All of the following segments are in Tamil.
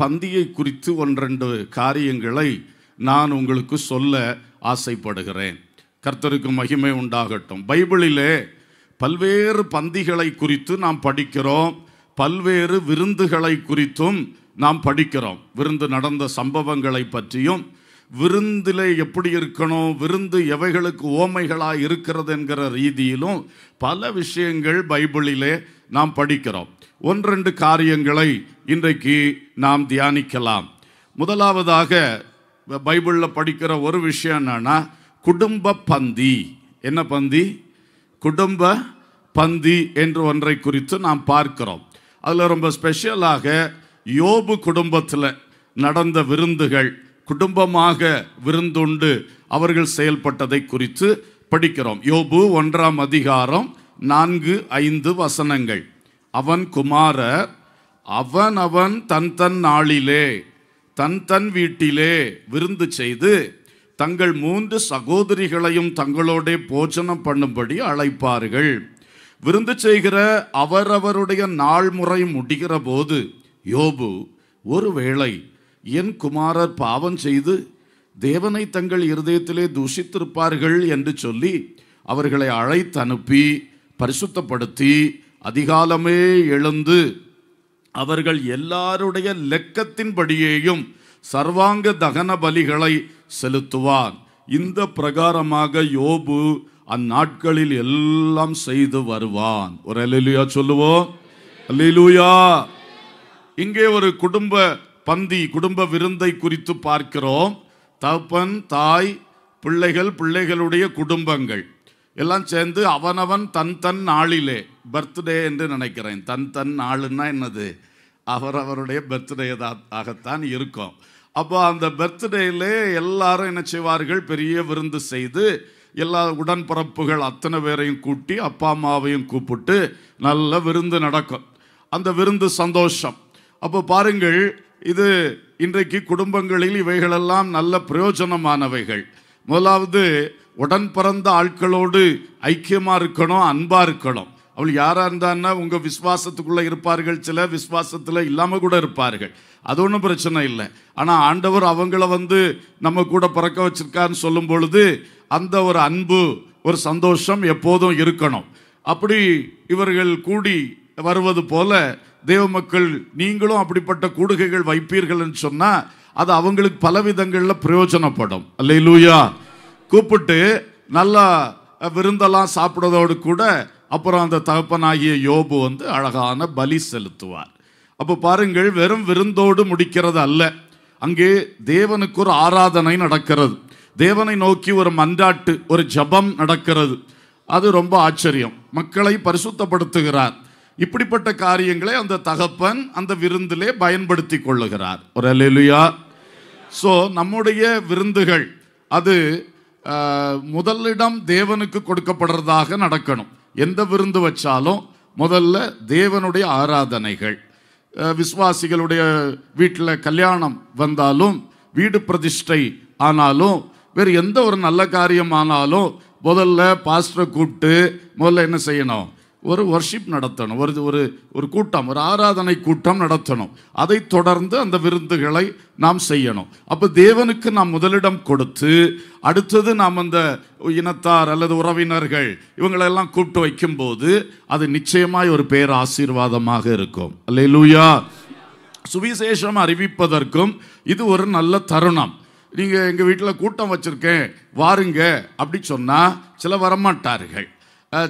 பந்தியை குறித்து ஒன்றெண்டு காரியங்களை நான் உங்களுக்கு சொல்ல ஆசைப்படுகிறேன் கர்த்தருக்கு மகிமை உண்டாகட்டும் பைபிளிலே பல்வேறு பந்திகளை குறித்து நாம் படிக்கிறோம் பல்வேறு விருந்துகளை குறித்தும் நாம் படிக்கிறோம் விருந்து நடந்த சம்பவங்களை பற்றியும் விருந்திலே எப்படி இருக்கணும் விருந்து எவைகளுக்கு ஓமைகளாக இருக்கிறது என்கிற ரீதியிலும் பல விஷயங்கள் பைபிளிலே நாம் படிக்கிறோம் ஒன்றெண்டு காரியங்களை இன்றைக்கு நாம் தியானிக்கலாம் முதலாவதாக பைபிளில் படிக்கிற ஒரு விஷயம் என்னன்னா குடும்ப பந்தி என்ன பந்தி குடும்ப பந்தி என்று ஒன்றை குறித்து நாம் பார்க்கிறோம் அதில் ரொம்ப ஸ்பெஷலாக யோபு குடும்பத்தில் நடந்த விருந்துகள் குடும்பமாக விருந்துண்டு அவர்கள் செயல்பட்டதை குறித்து படிக்கிறோம் யோபு ஒன்றாம் அதிகாரம் நான்கு ஐந்து வசனங்கள் அவன் குமாரர் அவன் அவன் தன் தன் நாளிலே தன் தன் வீட்டிலே விருந்து செய்து தங்கள் மூன்று சகோதரிகளையும் தங்களோட போஜனம் பண்ணும்படி அழைப்பார்கள் விருந்து செய்கிற அவரவருடைய நாள் முறை முடிகிற போது யோபு ஒருவேளை என் குமாரர் பாவம் செய்து தேவனை தங்கள் இருதயத்திலே தூஷித்திருப்பார்கள் என்று சொல்லி அவர்களை அழைத்து அனுப்பி பரிசுத்தப்படுத்தி அதிகாலமே எழுந்து அவர்கள் எல்லாருடைய லெக்கத்தின்படியேயும் சர்வாங்க தகன பலிகளை செலுத்துவான் இந்த பிரகாரமாக யோபு அந்நாட்களில் எல்லாம் செய்து வருவான் ஒரு அலிலுயா சொல்லுவோம் அலிலுயா இங்கே ஒரு குடும்ப பந்தி குடும்ப விருந்தை குறித்து பார்க்கிறோம் தப்பன் தாய் பிள்ளைகள் பிள்ளைகளுடைய குடும்பங்கள் எல்லாம் சேர்ந்து அவனவன் தன் தன் நாளிலே பர்த்டே என்று நினைக்கிறேன் தன் தன் நாளுன்னா என்னது அவரவருடைய பர்த்டே ஆகத்தான் இருக்கும் அப்போ அந்த பர்த்டேலே எல்லாரும் என்ன செய்வார்கள் பெரிய விருந்து செய்து எல்லா உடன்பிறப்புகள் அத்தனை பேரையும் கூட்டி அப்பா அம்மாவையும் கூப்பிட்டு நல்ல விருந்து நடக்கும் அந்த விருந்து சந்தோஷம் அப்போ பாருங்கள் இது இன்றைக்கு குடும்பங்களில் இவைகளெல்லாம் நல்ல பிரயோஜனமானவைகள் முதலாவது உடன் பிறந்த ஆட்களோடு ஐக்கியமாக இருக்கணும் அன்பாக இருக்கணும் அவள் யாராக இருந்தான்னா உங்கள் விஸ்வாசத்துக்குள்ளே இருப்பார்கள் சில விஸ்வாசத்தில் இல்லாமல் கூட இருப்பார்கள் அது ஒன்றும் பிரச்சனை இல்லை ஆனால் ஆண்டவர் அவங்கள வந்து நம்ம கூட பிறக்க வச்சிருக்கான்னு சொல்லும் பொழுது அந்த ஒரு அன்பு ஒரு சந்தோஷம் எப்போதும் இருக்கணும் அப்படி இவர்கள் கூடி வருவது போல தேவ மக்கள் நீங்களும் அப்படிப்பட்ட கூடுகைகள் வைப்பீர்கள்னு சொன்னால் அது அவங்களுக்கு பல விதங்களில் பிரயோஜனப்படும் இல்லையா கூப்பிட்டு நல்லா விருந்தெல்லாம் சாப்பிட்றதோடு கூட அப்புறம் அந்த தகப்பனாகிய யோபு வந்து அழகான பலி செலுத்துவார் அப்போ பாருங்கள் வெறும் விருந்தோடு முடிக்கிறது அல்ல அங்கே தேவனுக்கு ஒரு ஆராதனை நடக்கிறது தேவனை நோக்கி ஒரு மன்றாட்டு ஒரு ஜபம் நடக்கிறது அது ரொம்ப ஆச்சரியம் மக்களை பரிசுத்தப்படுத்துகிறார் இப்படிப்பட்ட காரியங்களை அந்த தகப்பன் அந்த விருந்திலே பயன்படுத்தி கொள்ளுகிறார் ஒரு அலுயா ஸோ நம்முடைய விருந்துகள் அது முதலிடம் தேவனுக்கு கொடுக்கப்படுறதாக நடக்கணும் எந்த விருந்து வச்சாலும் முதல்ல தேவனுடைய ஆராதனைகள் விஸ்வாசிகளுடைய வீட்டில் கல்யாணம் வந்தாலும் வீடு பிரதிஷ்டை ஆனாலும் வேறு எந்த ஒரு நல்ல காரியம் ஆனாலும் முதல்ல பாஸ்டரை கூப்பிட்டு முதல்ல என்ன செய்யணும் ஒரு ஒர்ஷிப் நடத்தணும் ஒரு ஒரு ஒரு கூட்டம் ஒரு ஆராதனை கூட்டம் நடத்தணும் அதை தொடர்ந்து அந்த விருந்துகளை நாம் செய்யணும் அப்போ தேவனுக்கு நாம் முதலிடம் கொடுத்து அடுத்தது நாம் அந்த இனத்தார் அல்லது உறவினர்கள் இவங்களெல்லாம் கூப்பிட்டு வைக்கும்போது அது நிச்சயமாய் ஒரு பேர் ஆசீர்வாதமாக இருக்கும் அல்ல லூயா சுவிசேஷம் அறிவிப்பதற்கும் இது ஒரு நல்ல தருணம் நீங்கள் எங்கள் வீட்டில் கூட்டம் வச்சுருக்கேன் வாருங்க அப்படி சொன்னால் சில வரமாட்டார்கள்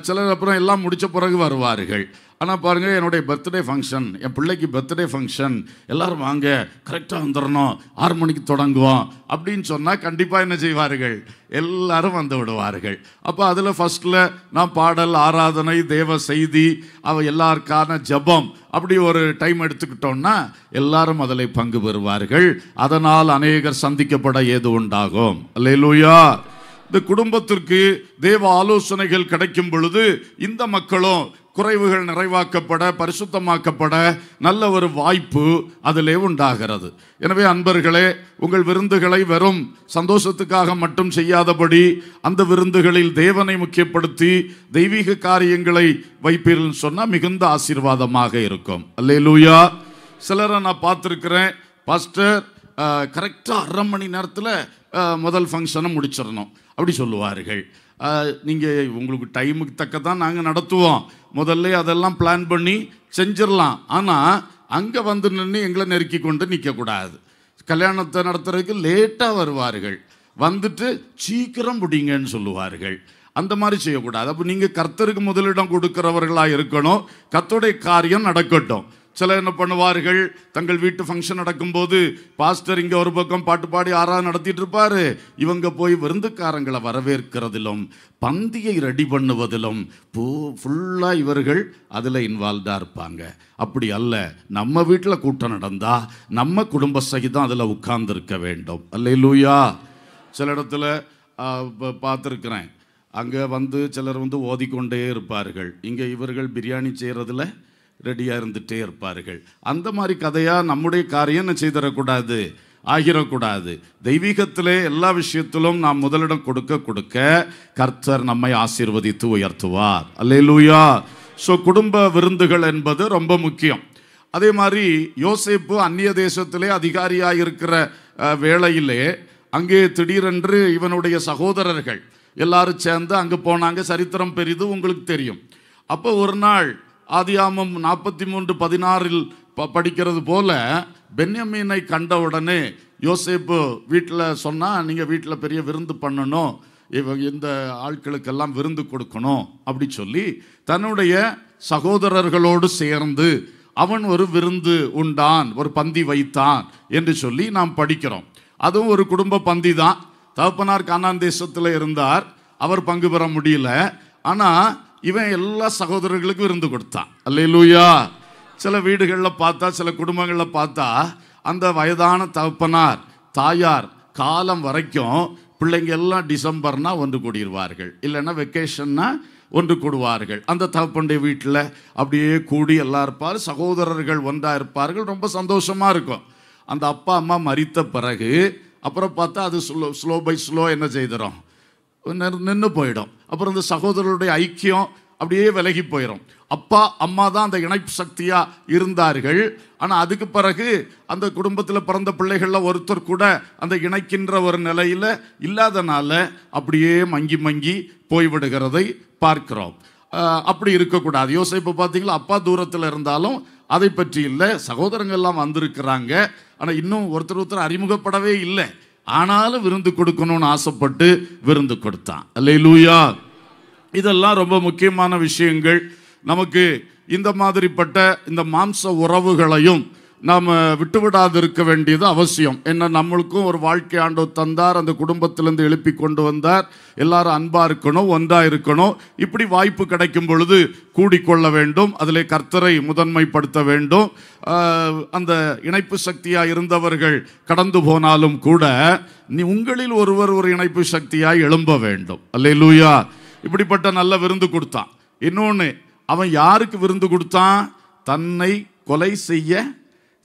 சிலர் அப்புறம் எல்லாம் முடித்த பிறகு வருவார்கள் ஆனால் பாருங்கள் என்னுடைய பர்த்டே ஃபங்க்ஷன் என் பிள்ளைக்கு பர்த்டே ஃபங்க்ஷன் எல்லோரும் வாங்க கரெக்டாக வந்துடணும் ஆறு மணிக்கு தொடங்குவோம் அப்படின்னு சொன்னால் கண்டிப்பாக என்ன செய்வார்கள் எல்லாரும் வந்து விடுவார்கள் அப்போ அதில் ஃபஸ்ட்டில் நான் பாடல் ஆராதனை தேவ செய்தி அவ எல்லாருக்கான ஜபம் அப்படி ஒரு டைம் எடுத்துக்கிட்டோம்னா எல்லாரும் அதில் பங்கு பெறுவார்கள் அதனால் அநேகர் சந்திக்கப்பட ஏது உண்டாகும் அல்லையிலூயா இந்த குடும்பத்திற்கு தேவ ஆலோசனைகள் கிடைக்கும் பொழுது இந்த மக்களும் குறைவுகள் நிறைவாக்கப்பட பரிசுத்தமாக்கப்பட நல்ல ஒரு வாய்ப்பு அதிலே உண்டாகிறது எனவே அன்பர்களே உங்கள் விருந்துகளை வெறும் சந்தோஷத்துக்காக மட்டும் செய்யாதபடி அந்த விருந்துகளில் தேவனை முக்கியப்படுத்தி தெய்வீக காரியங்களை வைப்பீர்கள் சொன்னால் மிகுந்த ஆசீர்வாதமாக இருக்கும் அல்லே லூயா சிலரை நான் பார்த்துருக்குறேன் பாஸ்டர் கரெக்டாக அரை மணி நேரத்தில் முதல் ஃபங்க்ஷனை முடிச்சிடணும் அப்படி சொல்லுவார்கள் நீங்கள் உங்களுக்கு டைமுக்கு தக்க தான் நாங்கள் நடத்துவோம் முதல்ல அதெல்லாம் பிளான் பண்ணி செஞ்சிடலாம் ஆனால் அங்கே வந்து நின்று எங்களை நெருக்கி கொண்டு நிற்கக்கூடாது கல்யாணத்தை நடத்துறதுக்கு லேட்டாக வருவார்கள் வந்துட்டு சீக்கிரம் பிடிங்கன்னு சொல்லுவார்கள் அந்த மாதிரி செய்யக்கூடாது அப்போ நீங்கள் கர்த்தருக்கு முதலிடம் கொடுக்குறவர்களாக இருக்கணும் கத்தோடைய காரியம் நடக்கட்டும் சிலர் என்ன பண்ணுவார்கள் தங்கள் வீட்டு ஃபங்க்ஷன் நடக்கும்போது பாஸ்டர் இங்கே ஒரு பக்கம் பாட்டு பாடி ஆறாவது நடத்திட்டு இருப்பார் இவங்க போய் விருந்துக்காரங்களை வரவேற்கிறதிலும் பந்தியை ரெடி பண்ணுவதிலும் பூ ஃபுல்லாக இவர்கள் அதில் இன்வால்வ்டாக இருப்பாங்க அப்படி அல்ல நம்ம வீட்டில் கூட்டம் நடந்தால் நம்ம குடும்ப சகிதம் அதில் உட்கார்ந்துருக்க வேண்டும் அல்ல லூயா சில இடத்துல பார்த்துருக்குறேன் அங்கே வந்து சிலர் வந்து ஓதிக்கொண்டே இருப்பார்கள் இங்கே இவர்கள் பிரியாணி செய்கிறதுல ரெடியாக இருந்துகிட்டே இருப்பார்கள் அந்த மாதிரி கதையாக நம்முடைய காரியம் என்ன செய்திடக்கூடாது ஆகிடக்கூடாது தெய்வீகத்திலே எல்லா விஷயத்திலும் நாம் முதலிடம் கொடுக்க கொடுக்க கர்த்தர் நம்மை ஆசீர்வதித்து உயர்த்துவார் அல்லேலூயா ஸோ குடும்ப விருந்துகள் என்பது ரொம்ப முக்கியம் அதே மாதிரி யோசிப்பு அந்நிய தேசத்திலே அதிகாரியாக இருக்கிற வேளையிலே அங்கே திடீரென்று இவனுடைய சகோதரர்கள் எல்லாரும் சேர்ந்து அங்கே போனாங்க சரித்திரம் பெரிது உங்களுக்கு தெரியும் அப்போ ஒரு நாள் ஆதியாமம் நாற்பத்தி மூன்று பதினாறில் ப படிக்கிறது போல பென்யமீனை கண்ட உடனே யோசேப்பு வீட்டில் சொன்னால் நீங்கள் வீட்டில் பெரிய விருந்து பண்ணணும் இவ இந்த ஆட்களுக்கெல்லாம் விருந்து கொடுக்கணும் அப்படி சொல்லி தன்னுடைய சகோதரர்களோடு சேர்ந்து அவன் ஒரு விருந்து உண்டான் ஒரு பந்தி வைத்தான் என்று சொல்லி நாம் படிக்கிறோம் அதுவும் ஒரு குடும்ப பந்தி தான் தகப்பனார் கானான் தேசத்தில் இருந்தார் அவர் பங்கு பெற முடியல ஆனால் இவன் எல்லா சகோதரர்களுக்கும் இருந்து கொடுத்தான் அல்லையிலூயா சில வீடுகளில் பார்த்தா சில குடும்பங்களில் பார்த்தா அந்த வயதான தகப்பனார் தாயார் காலம் வரைக்கும் பிள்ளைங்க எல்லாம் டிசம்பர்னா ஒன்று கூடிடுவார்கள் இல்லைன்னா வெக்கேஷன்னா ஒன்று கூடுவார்கள் அந்த தகப்பனுடைய வீட்டில் அப்படியே கூடி எல்லாம் இருப்பார் சகோதரர்கள் ஒன்றாக இருப்பார்கள் ரொம்ப சந்தோஷமாக இருக்கும் அந்த அப்பா அம்மா மறித்த பிறகு அப்புறம் பார்த்தா அது ஸ்லோ ஸ்லோ பை ஸ்லோ என்ன செய்திடும் நின்று போயிடும் அப்புறம் இந்த சகோதரருடைய ஐக்கியம் அப்படியே விலகி போயிடும் அப்பா அம்மா தான் அந்த இணைப்பு சக்தியாக இருந்தார்கள் ஆனால் அதுக்கு பிறகு அந்த குடும்பத்தில் பிறந்த பிள்ளைகளில் ஒருத்தர் கூட அந்த இணைக்கின்ற ஒரு நிலையில் இல்லாதனால அப்படியே மங்கி மங்கி போய்விடுகிறதை பார்க்கிறோம் அப்படி இருக்கக்கூடாது இப்போ பார்த்தீங்களா அப்பா தூரத்தில் இருந்தாலும் அதை பற்றி இல்லை சகோதரங்கள்லாம் வந்திருக்கிறாங்க ஆனால் இன்னும் ஒருத்தர் ஒருத்தர் அறிமுகப்படவே இல்லை ஆனாலும் விருந்து கொடுக்கணும்னு ஆசைப்பட்டு விருந்து கொடுத்தான் அல்ல லூயா இதெல்லாம் ரொம்ப முக்கியமான விஷயங்கள் நமக்கு இந்த மாதிரிப்பட்ட இந்த மாம்ச உறவுகளையும் நாம் விட்டுவிடாது இருக்க வேண்டியது அவசியம் என்ன நம்மளுக்கும் ஒரு வாழ்க்கை ஆண்டு தந்தார் அந்த குடும்பத்திலேருந்து எழுப்பி கொண்டு வந்தார் எல்லாரும் அன்பாக இருக்கணும் ஒன்றாக இருக்கணும் இப்படி வாய்ப்பு கிடைக்கும் பொழுது கூடிக்கொள்ள வேண்டும் அதில் கர்த்தரை முதன்மைப்படுத்த வேண்டும் அந்த இணைப்பு சக்தியாக இருந்தவர்கள் கடந்து போனாலும் கூட நீ உங்களில் ஒருவர் ஒரு இணைப்பு சக்தியாக எழும்ப வேண்டும் அல்லே லூயா இப்படிப்பட்ட நல்ல விருந்து கொடுத்தான் இன்னொன்று அவன் யாருக்கு விருந்து கொடுத்தான் தன்னை கொலை செய்ய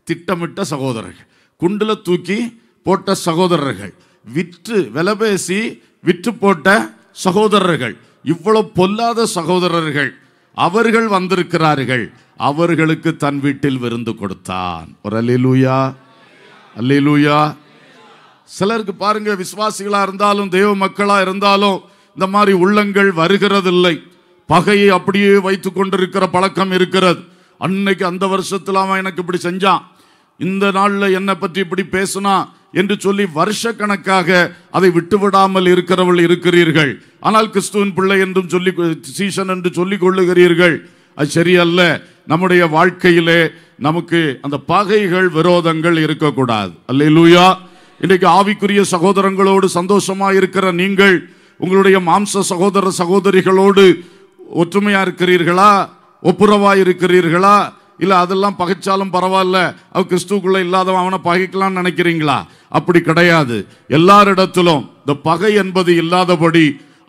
திட்டமிட்ட சகோதரர்கள் குண்டில் தூக்கி போட்ட சகோதரர்கள் விற்று வில பேசி விற்று போட்ட சகோதரர்கள் இவ்வளவு பொல்லாத சகோதரர்கள் அவர்கள் வந்திருக்கிறார்கள் அவர்களுக்கு தன் வீட்டில் விருந்து கொடுத்தான் ஒரு அல்லூயா அல்லூயா சிலருக்கு பாருங்க விசுவாசிகளா இருந்தாலும் தெய்வ மக்களா இருந்தாலும் இந்த மாதிரி உள்ளங்கள் வருகிறதில்லை பகையை அப்படியே வைத்து கொண்டிருக்கிற பழக்கம் இருக்கிறது அன்னைக்கு அந்த வருஷத்துல அவன் எனக்கு இப்படி செஞ்சான் இந்த நாளில் என்னை பற்றி இப்படி பேசுனா என்று சொல்லி வருஷ கணக்காக அதை விட்டுவிடாமல் இருக்கிறவள் இருக்கிறீர்கள் ஆனால் கிறிஸ்துவின் பிள்ளை என்றும் சொல்லி சீசன் என்று சொல்லிக் கொள்ளுகிறீர்கள் அது சரியல்ல நம்முடைய வாழ்க்கையிலே நமக்கு அந்த பகைகள் விரோதங்கள் இருக்கக்கூடாது அல்லூயா இன்றைக்கு ஆவிக்குரிய சகோதரங்களோடு சந்தோஷமா இருக்கிற நீங்கள் உங்களுடைய மாம்ச சகோதர சகோதரிகளோடு ஒற்றுமையா இருக்கிறீர்களா ஒப்புரவா இருக்கிறீர்களா இல்லை அதெல்லாம் பகைச்சாலும் பரவாயில்ல அவ கிறிஸ்துக்குள்ள இல்லாதவன் அவனை பகைக்கலாம்னு நினைக்கிறீங்களா அப்படி கிடையாது எல்லாரிடத்திலும் இந்த பகை என்பது இல்லாதபடி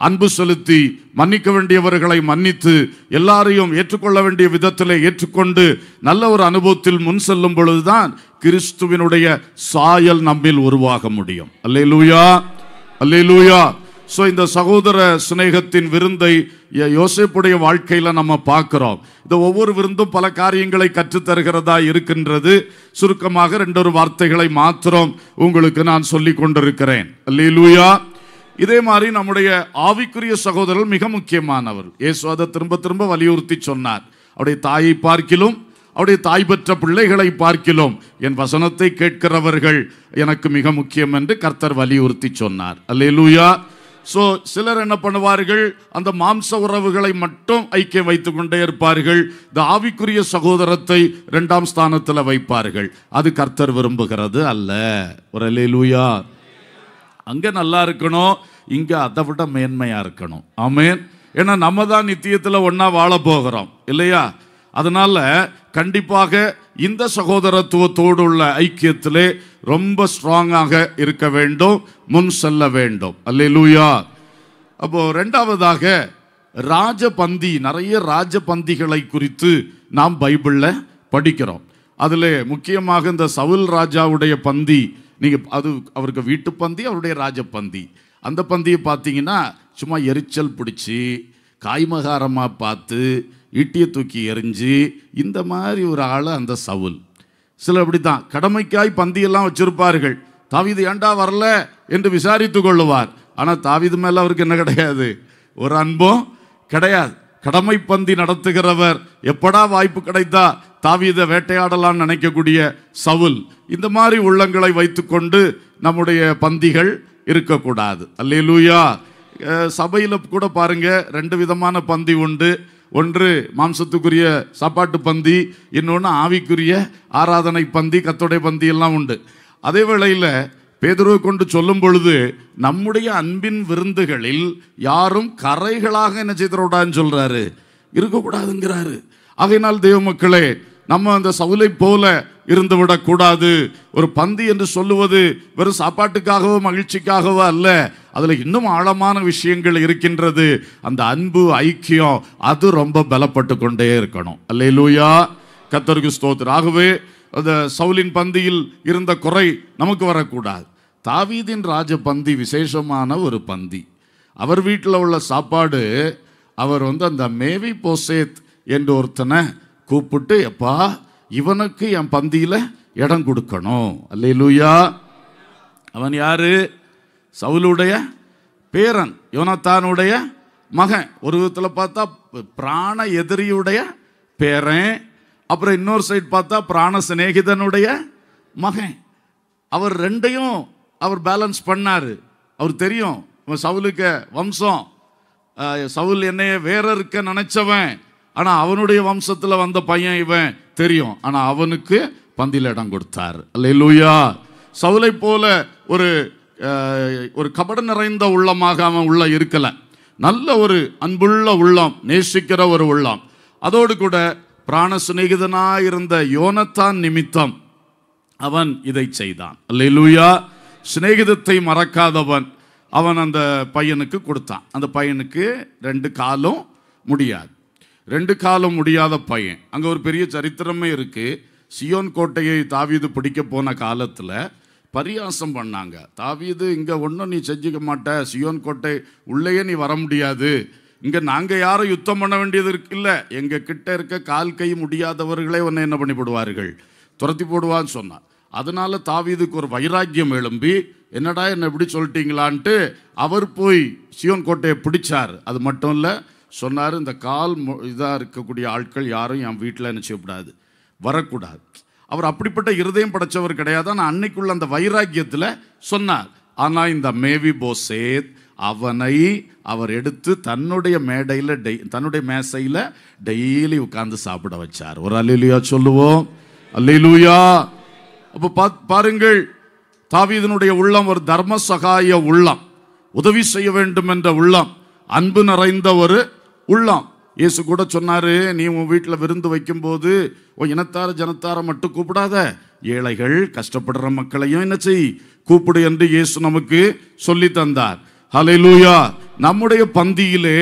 அன்பு செலுத்தி மன்னிக்க வேண்டியவர்களை மன்னித்து எல்லாரையும் ஏற்றுக்கொள்ள வேண்டிய விதத்தில் ஏற்றுக்கொண்டு நல்ல ஒரு அனுபவத்தில் முன் செல்லும் பொழுதுதான் கிறிஸ்துவினுடைய சாயல் நம்மில் உருவாக முடியும் அல்லே லூயா அல்லே லூயா ஸோ இந்த சகோதர சிநேகத்தின் விருந்தை யோசிப்புடைய வாழ்க்கையில் நம்ம பார்க்குறோம் இந்த ஒவ்வொரு விருந்தும் பல காரியங்களை கற்றுத்தருகிறதா இருக்கின்றது சுருக்கமாக ரெண்டொரு வார்த்தைகளை மாத்திரம் உங்களுக்கு நான் சொல்லி கொண்டிருக்கிறேன் லீலூயா இதே மாதிரி நம்முடைய ஆவிக்குரிய சகோதரர் மிக முக்கியமானவர் ஏசு அதை திரும்ப திரும்ப வலியுறுத்தி சொன்னார் அவருடைய தாயை பார்க்கிலும் அவருடைய தாய் பெற்ற பிள்ளைகளை பார்க்கிலும் என் வசனத்தை கேட்கிறவர்கள் எனக்கு மிக முக்கியம் என்று கர்த்தர் வலியுறுத்தி சொன்னார் அல்லேலூயா ஸோ சிலர் என்ன பண்ணுவார்கள் அந்த மாம்ச உறவுகளை மட்டும் ஐக்கியம் வைத்து கொண்டே இருப்பார்கள் இந்த ஆவிக்குரிய சகோதரத்தை ரெண்டாம் ஸ்தானத்தில் வைப்பார்கள் அது கர்த்தர் விரும்புகிறது அல்ல ஒரு லூயா அங்கே நல்லா இருக்கணும் இங்கே அதை விட மேன்மையாக இருக்கணும் ஆமேன் ஏன்னா நம்ம தான் நித்தியத்தில் ஒன்றா வாழ போகிறோம் இல்லையா அதனால் கண்டிப்பாக இந்த சகோதரத்துவத்தோடு உள்ள ஐக்கியத்திலே ரொம்ப ஸ்ட்ராங்காக இருக்க வேண்டும் முன் செல்ல வேண்டும் அல்லே லூயா அப்போ ரெண்டாவதாக ராஜபந்தி நிறைய ராஜபந்திகளை குறித்து நாம் பைபிளில் படிக்கிறோம் அதில் முக்கியமாக இந்த சவுல் ராஜாவுடைய பந்தி நீங்கள் அது அவருக்கு வீட்டு பந்தி அவருடைய ராஜபந்தி அந்த பந்தியை பார்த்தீங்கன்னா சும்மா எரிச்சல் பிடிச்சி காய்மகாரமாக பார்த்து இட்டியை தூக்கி எறிஞ்சு இந்த மாதிரி ஒரு ஆள் அந்த சவுல் சில அப்படி தான் கடமைக்காய் பந்தியெல்லாம் வச்சிருப்பார்கள் தாவிது ஏண்டா வரல என்று விசாரித்து கொள்ளுவார் ஆனால் தாவிது மேலே அவருக்கு என்ன கிடையாது ஒரு அன்பும் கிடையாது கடமை பந்தி நடத்துகிறவர் எப்படா வாய்ப்பு கிடைத்தா தாவித வேட்டையாடலாம்னு நினைக்கக்கூடிய சவுல் இந்த மாதிரி உள்ளங்களை வைத்துக்கொண்டு நம்முடைய பந்திகள் இருக்கக்கூடாது லூயா சபையில் கூட பாருங்கள் ரெண்டு விதமான பந்தி உண்டு ஒன்று மாம்சத்துக்குரிய சாப்பாட்டு பந்தி இன்னொன்று ஆவிக்குரிய ஆராதனை பந்தி கத்தோடைய பந்தி எல்லாம் உண்டு அதே வேளையில் பேதுருவை கொண்டு சொல்லும் பொழுது நம்முடைய அன்பின் விருந்துகளில் யாரும் கரைகளாக என்ன செய்திரோடான்னு சொல்கிறாரு இருக்கக்கூடாதுங்கிறாரு ஆகையினால் தெய்வ மக்களே நம்ம அந்த சவுலை போல இருந்து விடக்கூடாது ஒரு பந்தி என்று சொல்லுவது வெறும் சாப்பாட்டுக்காகவோ மகிழ்ச்சிக்காகவோ அல்ல அதில் இன்னும் ஆழமான விஷயங்கள் இருக்கின்றது அந்த அன்பு ஐக்கியம் அது ரொம்ப பலப்பட்டு கொண்டே இருக்கணும் அல்லே லூயா கத்தருக்கு ஸ்தோத்திரம் ஆகவே அந்த சவுலின் பந்தியில் இருந்த குறை நமக்கு வரக்கூடாது தாவீதின் ராஜ பந்தி விசேஷமான ஒரு பந்தி அவர் வீட்டில் உள்ள சாப்பாடு அவர் வந்து அந்த மேவி போசேத் என்று ஒருத்தனை கூப்பிட்டு எப்பா இவனுக்கு என் பந்தியில் இடம் கொடுக்கணும் லூயா அவன் யாரு சவுலுடைய பேரன் யோனத்தானுடைய மகன் ஒரு விதத்தில் பார்த்தா பிராண எதிரியுடைய பேரன் அப்புறம் இன்னொரு சைட் பார்த்தா பிராண சிநேகிதனுடைய மகன் அவர் ரெண்டையும் அவர் பேலன்ஸ் பண்ணார் அவர் தெரியும் சவுலுக்கு வம்சம் சவுல் என்னைய வேற இருக்க நினச்சவன் ஆனால் அவனுடைய வம்சத்தில் வந்த பையன் இவன் தெரியும் ஆனால் அவனுக்கு பந்தியில் இடம் கொடுத்தார் அல்ல லூயா சவுலை போல ஒரு ஒரு கபட நிறைந்த உள்ளமாக அவன் உள்ள இருக்கலை நல்ல ஒரு அன்புள்ள உள்ளம் நேசிக்கிற ஒரு உள்ளம் அதோடு கூட பிராண சிநேகிதனாக இருந்த யோனத்தான் நிமித்தம் அவன் இதை செய்தான் லூயா சிநேகிதத்தை மறக்காதவன் அவன் அந்த பையனுக்கு கொடுத்தான் அந்த பையனுக்கு ரெண்டு காலும் முடியாது ரெண்டு காலம் முடியாத பையன் அங்கே ஒரு பெரிய சரித்திரமே இருக்குது சியோன் கோட்டையை தாவிது பிடிக்க போன காலத்தில் பரியாசம் பண்ணாங்க தாவீது இங்கே ஒன்றும் நீ செஞ்சுக்க மாட்ட சியோன் கோட்டை உள்ளேயே நீ வர முடியாது இங்கே நாங்கள் யாரும் யுத்தம் பண்ண வேண்டியது இருக்குல்ல எங்கள் கிட்ட இருக்க கால் கை முடியாதவர்களே ஒன்று என்ன பண்ணிவிடுவார்கள் துரத்தி போடுவான்னு சொன்னான் அதனால் தாவீதுக்கு ஒரு வைராக்கியம் எழும்பி என்னடா என்ன எப்படி சொல்லிட்டீங்களான்ட்டு அவர் போய் சியோன் கோட்டையை பிடிச்சார் அது மட்டும் இல்லை சொன்னார் இந்த கால் இதாக இருக்கக்கூடிய ஆட்கள் யாரும் என் வீட்டில் என்ன செய்யக்கூடாது வரக்கூடாது அவர் அப்படிப்பட்ட இருதயம் படைச்சவர் கிடையாது ஆனால் அன்னைக்குள்ள அந்த வைராக்கியத்தில் சொன்னார் ஆனால் இந்த மேவி போசேத் அவனை அவர் எடுத்து தன்னுடைய மேடையில் டெய் தன்னுடைய மேசையில் டெய்லி உட்காந்து சாப்பிட வச்சார் ஒரு அல்லூயா சொல்லுவோம் அல்லூயா அப்போ பா பாருங்கள் தாவீதனுடைய உள்ளம் ஒரு தர்ம சகாய உள்ளம் உதவி செய்ய வேண்டும் என்ற உள்ளம் அன்பு நிறைந்த ஒரு உள்ளம் இயேசு கூட சொன்னார் நீ உன் வீட்டில் விருந்து வைக்கும்போது உன் இனத்தார ஜனத்தார மட்டும் கூப்பிடாத ஏழைகள் கஷ்டப்படுற மக்களையும் என்ன செய் கூப்பிடு என்று இயேசு நமக்கு சொல்லி தந்தார் ஹலை லூயா நம்முடைய பந்தியிலே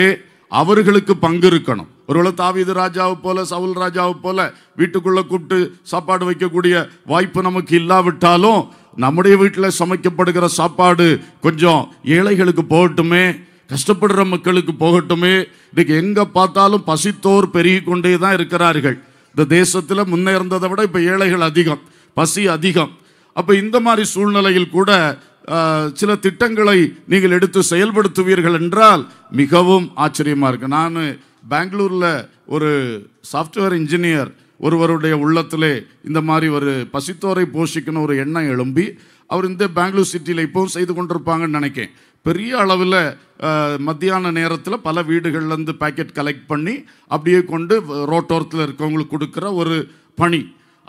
அவர்களுக்கு பங்கு இருக்கணும் ஒருவேளை தாவீது ராஜாவை போல சவுல் ராஜாவை போல வீட்டுக்குள்ளே கூப்பிட்டு சாப்பாடு வைக்கக்கூடிய வாய்ப்பு நமக்கு இல்லாவிட்டாலும் நம்முடைய வீட்டில் சமைக்கப்படுகிற சாப்பாடு கொஞ்சம் ஏழைகளுக்கு போகட்டுமே கஷ்டப்படுற மக்களுக்கு போகட்டுமே இன்றைக்கி எங்கே பார்த்தாலும் பசித்தோர் பெருகி கொண்டே தான் இருக்கிறார்கள் இந்த தேசத்தில் முன்னே இருந்ததை விட இப்போ ஏழைகள் அதிகம் பசி அதிகம் அப்போ இந்த மாதிரி சூழ்நிலையில் கூட சில திட்டங்களை நீங்கள் எடுத்து செயல்படுத்துவீர்கள் என்றால் மிகவும் ஆச்சரியமாக இருக்குது நான் பெங்களூரில் ஒரு சாஃப்ட்வேர் இன்ஜினியர் ஒருவருடைய உள்ளத்திலே இந்த மாதிரி ஒரு பசித்தோரை போஷிக்கணும் ஒரு எண்ணம் எழும்பி அவர் இந்த பெங்களூர் சிட்டியில் இப்போவும் செய்து கொண்டிருப்பாங்கன்னு நினைக்கேன் பெரிய அளவில் மத்தியான நேரத்தில் பல வீடுகள்லேருந்து பேக்கெட் கலெக்ட் பண்ணி அப்படியே கொண்டு ரோட்டோரத்தில் இருக்கவங்களுக்கு கொடுக்குற ஒரு பணி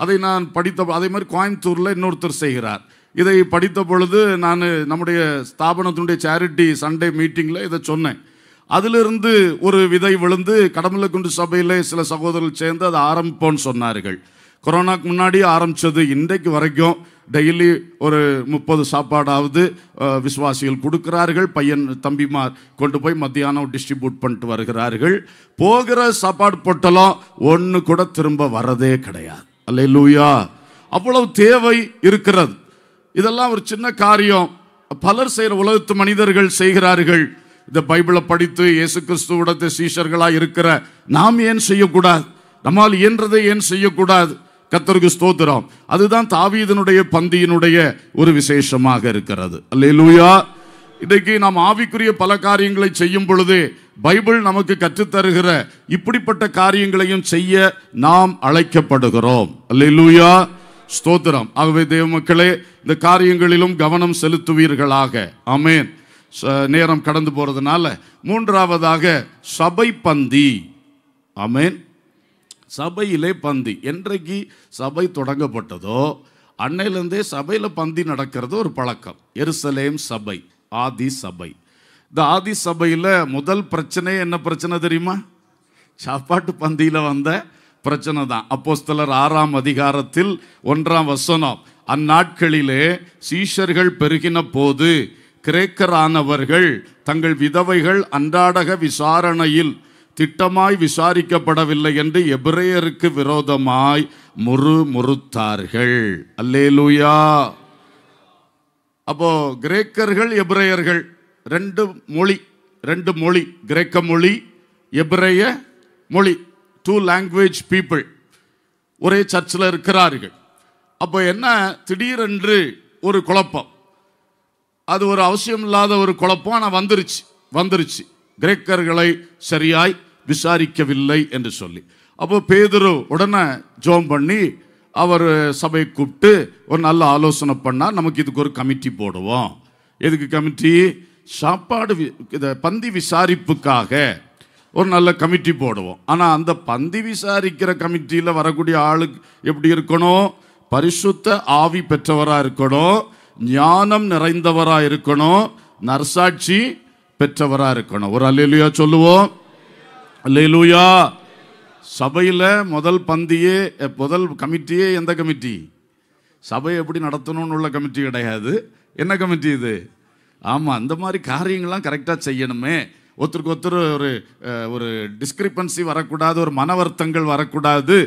அதை நான் படித்த அதே மாதிரி கோயம்புத்தூரில் இன்னொருத்தர் செய்கிறார் இதை படித்த பொழுது நான் நம்முடைய ஸ்தாபனத்தினுடைய சேரிட்டி சண்டே மீட்டிங்கில் இதை சொன்னேன் அதிலிருந்து ஒரு விதை விழுந்து கடமலக்குண்டு சபையில் சில சகோதரர்கள் சேர்ந்து அதை ஆரம்பிப்போன்னு சொன்னார்கள் கொரோனாக்கு முன்னாடி ஆரம்பித்தது இன்றைக்கு வரைக்கும் டெய்லி ஒரு முப்பது சாப்பாடாவது விசுவாசிகள் கொடுக்கிறார்கள் பையன் தம்பிமார் கொண்டு போய் மத்தியானம் டிஸ்ட்ரிபியூட் பண்ணிட்டு வருகிறார்கள் போகிற சாப்பாடு பொட்டலம் ஒன்று கூட திரும்ப வரதே கிடையாது அல்ல லூயா அவ்வளவு தேவை இருக்கிறது இதெல்லாம் ஒரு சின்ன காரியம் பலர் செய்கிற உலகத்து மனிதர்கள் செய்கிறார்கள் இந்த பைபிளை படித்து இயேசு கிறிஸ்துவோட சீஷர்களாக இருக்கிற நாம் ஏன் செய்யக்கூடாது நம்மால் இயன்றதை ஏன் செய்யக்கூடாது கத்தருக்கு ஸ்தோத்திரம் அதுதான் தாவீதனுடைய பந்தியினுடைய ஒரு விசேஷமாக இருக்கிறது அல்லேலூயா இன்றைக்கு நாம் ஆவிக்குரிய பல காரியங்களை செய்யும் பொழுது பைபிள் நமக்கு கற்றுத்தருகிற இப்படிப்பட்ட காரியங்களையும் செய்ய நாம் அழைக்கப்படுகிறோம் அல்லேலூயா ஸ்தோத்திரம் ஆகவே தேவ மக்களே இந்த காரியங்களிலும் கவனம் செலுத்துவீர்களாக அமேன் நேரம் கடந்து போகிறதுனால மூன்றாவதாக சபை பந்தி அமேன் சபையிலே பந்தி என்றைக்கு சபை தொடங்கப்பட்டதோ அன்னையிலேருந்தே சபையில் பந்தி நடக்கிறது ஒரு பழக்கம் எருசலேம் சபை ஆதி சபை இந்த ஆதி சபையில் முதல் பிரச்சனை என்ன பிரச்சனை தெரியுமா சாப்பாட்டு பந்தியில் வந்த பிரச்சனை தான் அப்போஸ்தலர் ஆறாம் அதிகாரத்தில் ஒன்றாம் வசனம் அந்நாட்களிலே சீஷர்கள் பெருகின போது கிரேக்கரானவர்கள் தங்கள் விதவைகள் அன்றாடக விசாரணையில் திட்டமாய் விசாரிக்கப்படவில்லை என்று எபிரேயருக்கு விரோதமாய் முறு முறுத்தார்கள் அல்லேலூயா அப்போ கிரேக்கர்கள் எபிரேயர்கள் ரெண்டு மொழி ரெண்டு மொழி கிரேக்க மொழி எபிரேய மொழி டூ லாங்குவேஜ் பீப்புள் ஒரே சர்ச்சில் இருக்கிறார்கள் அப்போ என்ன திடீரென்று ஒரு குழப்பம் அது ஒரு அவசியம் இல்லாத ஒரு குழப்பம் ஆனால் வந்துருச்சு வந்துருச்சு கிரேக்கர்களை சரியாய் விசாரிக்கவில்லை என்று சொல்லி அப்போ பேதுரு உடனே ஜோம் பண்ணி அவர் சபையை கூப்பிட்டு ஒரு நல்ல ஆலோசனை பண்ணால் நமக்கு இதுக்கு ஒரு கமிட்டி போடுவோம் எதுக்கு கமிட்டி சாப்பாடு இதை பந்தி விசாரிப்புக்காக ஒரு நல்ல கமிட்டி போடுவோம் ஆனால் அந்த பந்தி விசாரிக்கிற கமிட்டியில் வரக்கூடிய ஆளு எப்படி இருக்கணும் பரிசுத்த ஆவி பெற்றவராக இருக்கணும் ஞானம் நிறைந்தவராக இருக்கணும் நர்சாட்சி பெற்றவராக இருக்கணும் ஒரு அல்லையிலையா சொல்லுவோம் அல்லையிலூயா சபையில் முதல் பந்தியே முதல் கமிட்டியே எந்த கமிட்டி சபையை எப்படி நடத்தணும்னு உள்ள கமிட்டி கிடையாது என்ன கமிட்டி இது ஆமாம் அந்த மாதிரி காரியங்கள்லாம் கரெக்டாக செய்யணுமே ஒருத்தருக்கு ஒருத்தர் ஒரு ஒரு டிஸ்கிரிப்பன்சி வரக்கூடாது ஒரு மன வருத்தங்கள் வரக்கூடாது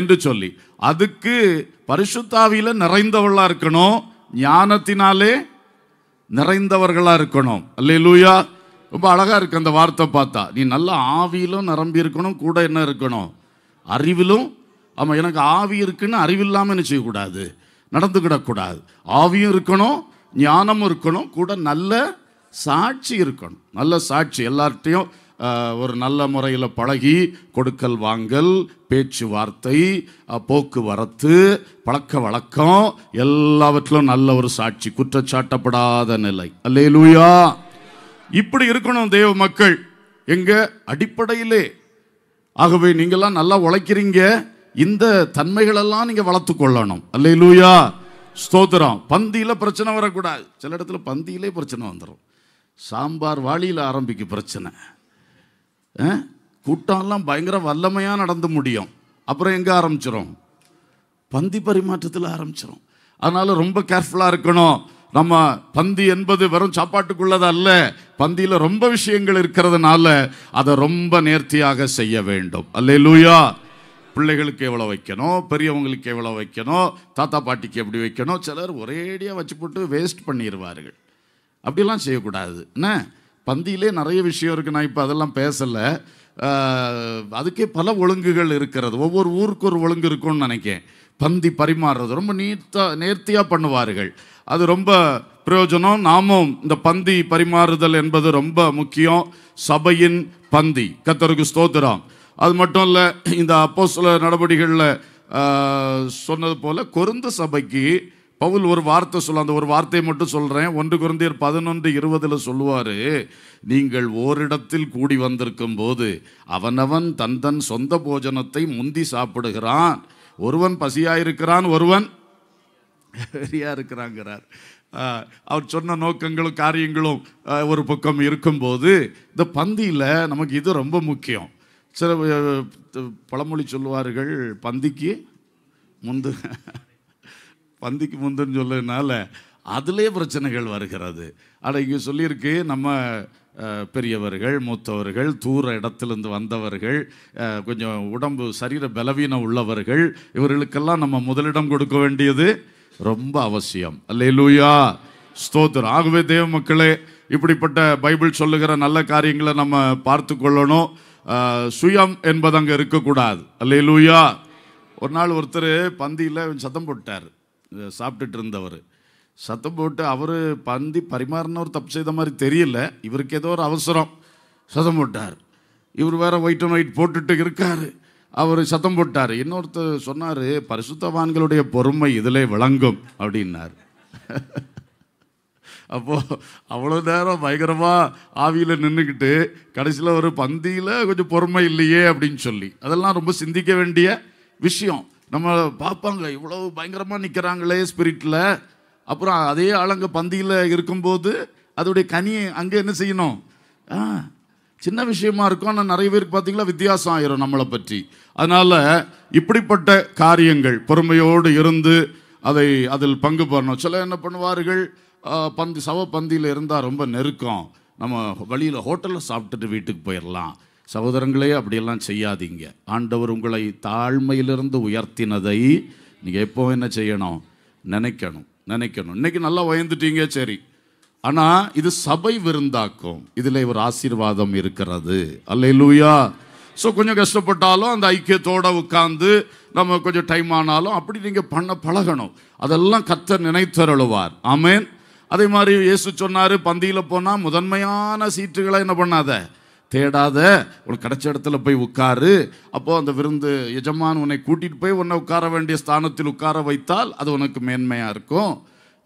என்று சொல்லி அதுக்கு பரிசுத்தாவியில் நிறைந்தவர்களாக இருக்கணும் ஞானத்தினாலே நிறைந்தவர்களாக இருக்கணும் அல்லையிலூயா ரொம்ப அழகாக இருக்குது அந்த வார்த்தை பார்த்தா நீ நல்லா ஆவியிலும் நிரம்பி இருக்கணும் கூட என்ன இருக்கணும் அறிவிலும் ஆமாம் எனக்கு ஆவி இருக்குன்னு அறிவில்லாமல் என்ன செய்யக்கூடாது நடந்துக்கிடக்கூடாது ஆவியும் இருக்கணும் ஞானமும் இருக்கணும் கூட நல்ல சாட்சி இருக்கணும் நல்ல சாட்சி எல்லார்ட்டையும் ஒரு நல்ல முறையில் பழகி கொடுக்கல் வாங்கல் பேச்சுவார்த்தை போக்குவரத்து பழக்க வழக்கம் எல்லாவற்றிலும் நல்ல ஒரு சாட்சி குற்றச்சாட்டப்படாத நிலை அல்லேலூயா இப்படி இருக்கணும் தேவ மக்கள் எங்க அடிப்படையிலே ஆகவே நீங்கெல்லாம் நல்லா உழைக்கிறீங்க இந்த தன்மைகளெல்லாம் நீங்கள் வளர்த்து கொள்ளணும் அல்லே லூயா ஸ்தோத்திரம் பந்தியில் பிரச்சனை வரக்கூடாது சில இடத்துல பந்தியிலே பிரச்சனை வந்துடும் சாம்பார் வாளியில் ஆரம்பிக்கும் பிரச்சனை கூட்டம்லாம் பயங்கர வல்லமையாக நடந்து முடியும் அப்புறம் எங்கே ஆரம்பிச்சிடும் பந்தி பரிமாற்றத்தில் ஆரம்பிச்சிடும் அதனால் ரொம்ப கேர்ஃபுல்லாக இருக்கணும் நம்ம பந்தி என்பது வெறும் சாப்பாட்டுக்குள்ளதல்ல அல்ல பந்தியில் ரொம்ப விஷயங்கள் இருக்கிறதுனால அதை ரொம்ப நேர்த்தியாக செய்ய வேண்டும் அல்ல லூயா பிள்ளைகளுக்கு எவ்வளோ வைக்கணும் பெரியவங்களுக்கு எவ்வளோ வைக்கணும் தாத்தா பாட்டிக்கு எப்படி வைக்கணும் சிலர் ஒரேடியாக வச்சு போட்டு வேஸ்ட் பண்ணிடுவார்கள் அப்படிலாம் செய்யக்கூடாது என்ன பந்தியிலே நிறைய விஷயம் இருக்குது நான் இப்போ அதெல்லாம் பேசலை அதுக்கே பல ஒழுங்குகள் இருக்கிறது ஒவ்வொரு ஊருக்கு ஒரு ஒழுங்கு இருக்கும்னு நினைக்கிறேன் பந்தி பரிமாறுறது ரொம்ப நீத்தா நேர்த்தியாக பண்ணுவார்கள் அது ரொம்ப பிரயோஜனம் நாமும் இந்த பந்தி பரிமாறுதல் என்பது ரொம்ப முக்கியம் சபையின் பந்தி கத்தருக்கு ஸ்தோத்திரம் அது மட்டும் இல்லை இந்த அப்போ சில நடவடிக்கைகளில் சொன்னது போல் கொருந்து சபைக்கு பவுல் ஒரு வார்த்தை சொல்ல அந்த ஒரு வார்த்தையை மட்டும் சொல்கிறேன் ஒன்று குழந்தையர் பதினொன்று இருபதில் சொல்லுவார் நீங்கள் ஓரிடத்தில் கூடி வந்திருக்கும் போது அவனவன் தன் தன் சொந்த போஜனத்தை முந்தி சாப்பிடுகிறான் ஒருவன் பசியாயிருக்கிறான் ஒருவன் வெறியாக இருக்கிறாங்கிறார் அவர் சொன்ன நோக்கங்களும் காரியங்களும் ஒரு பக்கம் இருக்கும்போது இந்த பந்தியில் நமக்கு இது ரொம்ப முக்கியம் சில பழமொழி சொல்லுவார்கள் பந்திக்கு முந்து பந்திக்கு முந்துன்னு சொல்லதுனால அதிலே பிரச்சனைகள் வருகிறது ஆனால் இங்கே சொல்லியிருக்கு நம்ம பெரியவர்கள் மூத்தவர்கள் தூர இடத்திலிருந்து வந்தவர்கள் கொஞ்சம் உடம்பு சரீர பலவீனம் உள்ளவர்கள் இவர்களுக்கெல்லாம் நம்ம முதலிடம் கொடுக்க வேண்டியது ரொம்ப அவசியம் அல்லையிலூயா ஸ்தோத்திரம் ஆகவே தேவ மக்களே இப்படிப்பட்ட பைபிள் சொல்லுகிற நல்ல காரியங்களை நம்ம பார்த்து கொள்ளணும் சுயம் என்பது அங்கே இருக்கக்கூடாது அல்லையிலூயா ஒரு நாள் ஒருத்தர் பந்தியில் சத்தம் போட்டார் சாப்பிட்டுட்டு இருந்தவர் சத்தம் போட்டு அவர் பந்தி பரிமாறினவர் தப்பு செய்த மாதிரி தெரியல இவருக்கு ஏதோ ஒரு அவசரம் சத்தம் போட்டார் இவர் வேற ஒயிட் அண்ட் ஒயிட் போட்டுட்டு இருக்கார் அவர் சத்தம் போட்டார் இன்னொருத்தர் சொன்னார் பரிசுத்தவான்களுடைய பொறுமை இதில் விளங்கும் அப்படின்னார் அப்போது அவ்வளோ நேரம் பயங்கரமாக ஆவியில் நின்றுக்கிட்டு கடைசியில் ஒரு பந்தியில் கொஞ்சம் பொறுமை இல்லையே அப்படின்னு சொல்லி அதெல்லாம் ரொம்ப சிந்திக்க வேண்டிய விஷயம் நம்ம பார்ப்பாங்க இவ்வளோ பயங்கரமாக நிற்கிறாங்களே ஸ்பிரிட்டில் அப்புறம் அதே ஆளங்க பந்தியில் இருக்கும்போது அதோடைய கனியை அங்கே என்ன செய்யணும் சின்ன விஷயமா இருக்கும் ஆனால் நிறைய பேருக்கு பார்த்தீங்களா வித்தியாசம் ஆயிரும் நம்மளை பற்றி அதனால் இப்படிப்பட்ட காரியங்கள் பொறுமையோடு இருந்து அதை அதில் பங்கு பெறணும் சில என்ன பண்ணுவார்கள் பந்தி சவ பந்தியில் இருந்தால் ரொம்ப நெருக்கம் நம்ம வழியில் ஹோட்டலில் சாப்பிட்டுட்டு வீட்டுக்கு போயிடலாம் சகோதரங்களே அப்படியெல்லாம் செய்யாதீங்க ஆண்டவர் உங்களை தாழ்மையிலிருந்து உயர்த்தினதை நீங்கள் எப்போ என்ன செய்யணும் நினைக்கணும் நினைக்கணும் இன்றைக்கி நல்லா உயர்ந்துட்டீங்க சரி ஆனால் இது சபை விருந்தாக்கும் இதில் ஒரு ஆசீர்வாதம் இருக்கிறது அல்ல லூயா ஸோ கொஞ்சம் கஷ்டப்பட்டாலும் அந்த ஐக்கியத்தோடு உட்காந்து நம்ம கொஞ்சம் டைம் ஆனாலும் அப்படி நீங்கள் பண்ண பழகணும் அதெல்லாம் கத்த நினைத்தருளுவார் ஆமேன் அதே மாதிரி இயேசு சொன்னார் பந்தியில் போனால் முதன்மையான சீட்டுகளை என்ன பண்ணாத தேடாத உனக்கு கிடைச்ச இடத்துல போய் உட்காரு அப்போது அந்த விருந்து எஜமான் உன்னை கூட்டிகிட்டு போய் உன்னை உட்கார வேண்டிய ஸ்தானத்தில் உட்கார வைத்தால் அது உனக்கு மேன்மையாக இருக்கும்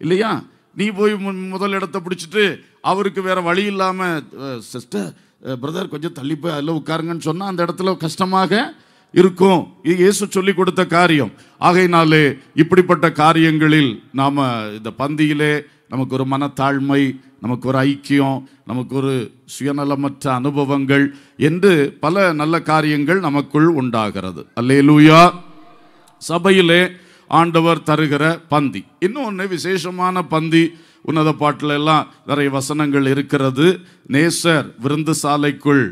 இல்லையா நீ போய் முதல் இடத்த பிடிச்சிட்டு அவருக்கு வேற வழி இல்லாமல் சிஸ்டர் பிரதர் கொஞ்சம் தள்ளி போய் அதில் உட்காருங்கன்னு சொன்னால் அந்த இடத்துல கஷ்டமாக இருக்கும் இது இயேசு சொல்லி கொடுத்த காரியம் ஆகையினாலே இப்படிப்பட்ட காரியங்களில் நாம் இந்த பந்தியிலே நமக்கு ஒரு மனத்தாழ்மை நமக்கு ஒரு ஐக்கியம் நமக்கு ஒரு சுயநலமற்ற அனுபவங்கள் என்று பல நல்ல காரியங்கள் நமக்குள் உண்டாகிறது லூயா சபையிலே ஆண்டவர் தருகிற பந்தி இன்னொன்று விசேஷமான பந்தி உன்னத பாட்டில் எல்லாம் நிறைய வசனங்கள் இருக்கிறது நேசர் விருந்து சாலைக்குள்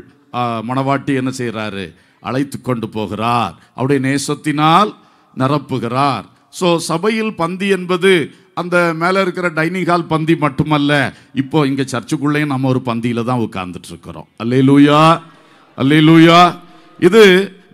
மணவாட்டி என்ன செய்கிறாரு அழைத்து கொண்டு போகிறார் அவருடைய நேசத்தினால் நிரப்புகிறார் ஸோ சபையில் பந்தி என்பது அந்த மேலே இருக்கிற டைனிங் ஹால் பந்தி மட்டுமல்ல இப்போ இங்கே சர்ச்சுக்குள்ளேயும் நம்ம ஒரு பந்தியில் தான் உட்கார்ந்துட்டு இருக்கிறோம் அல்லே லூயா அல்லே லூயா இது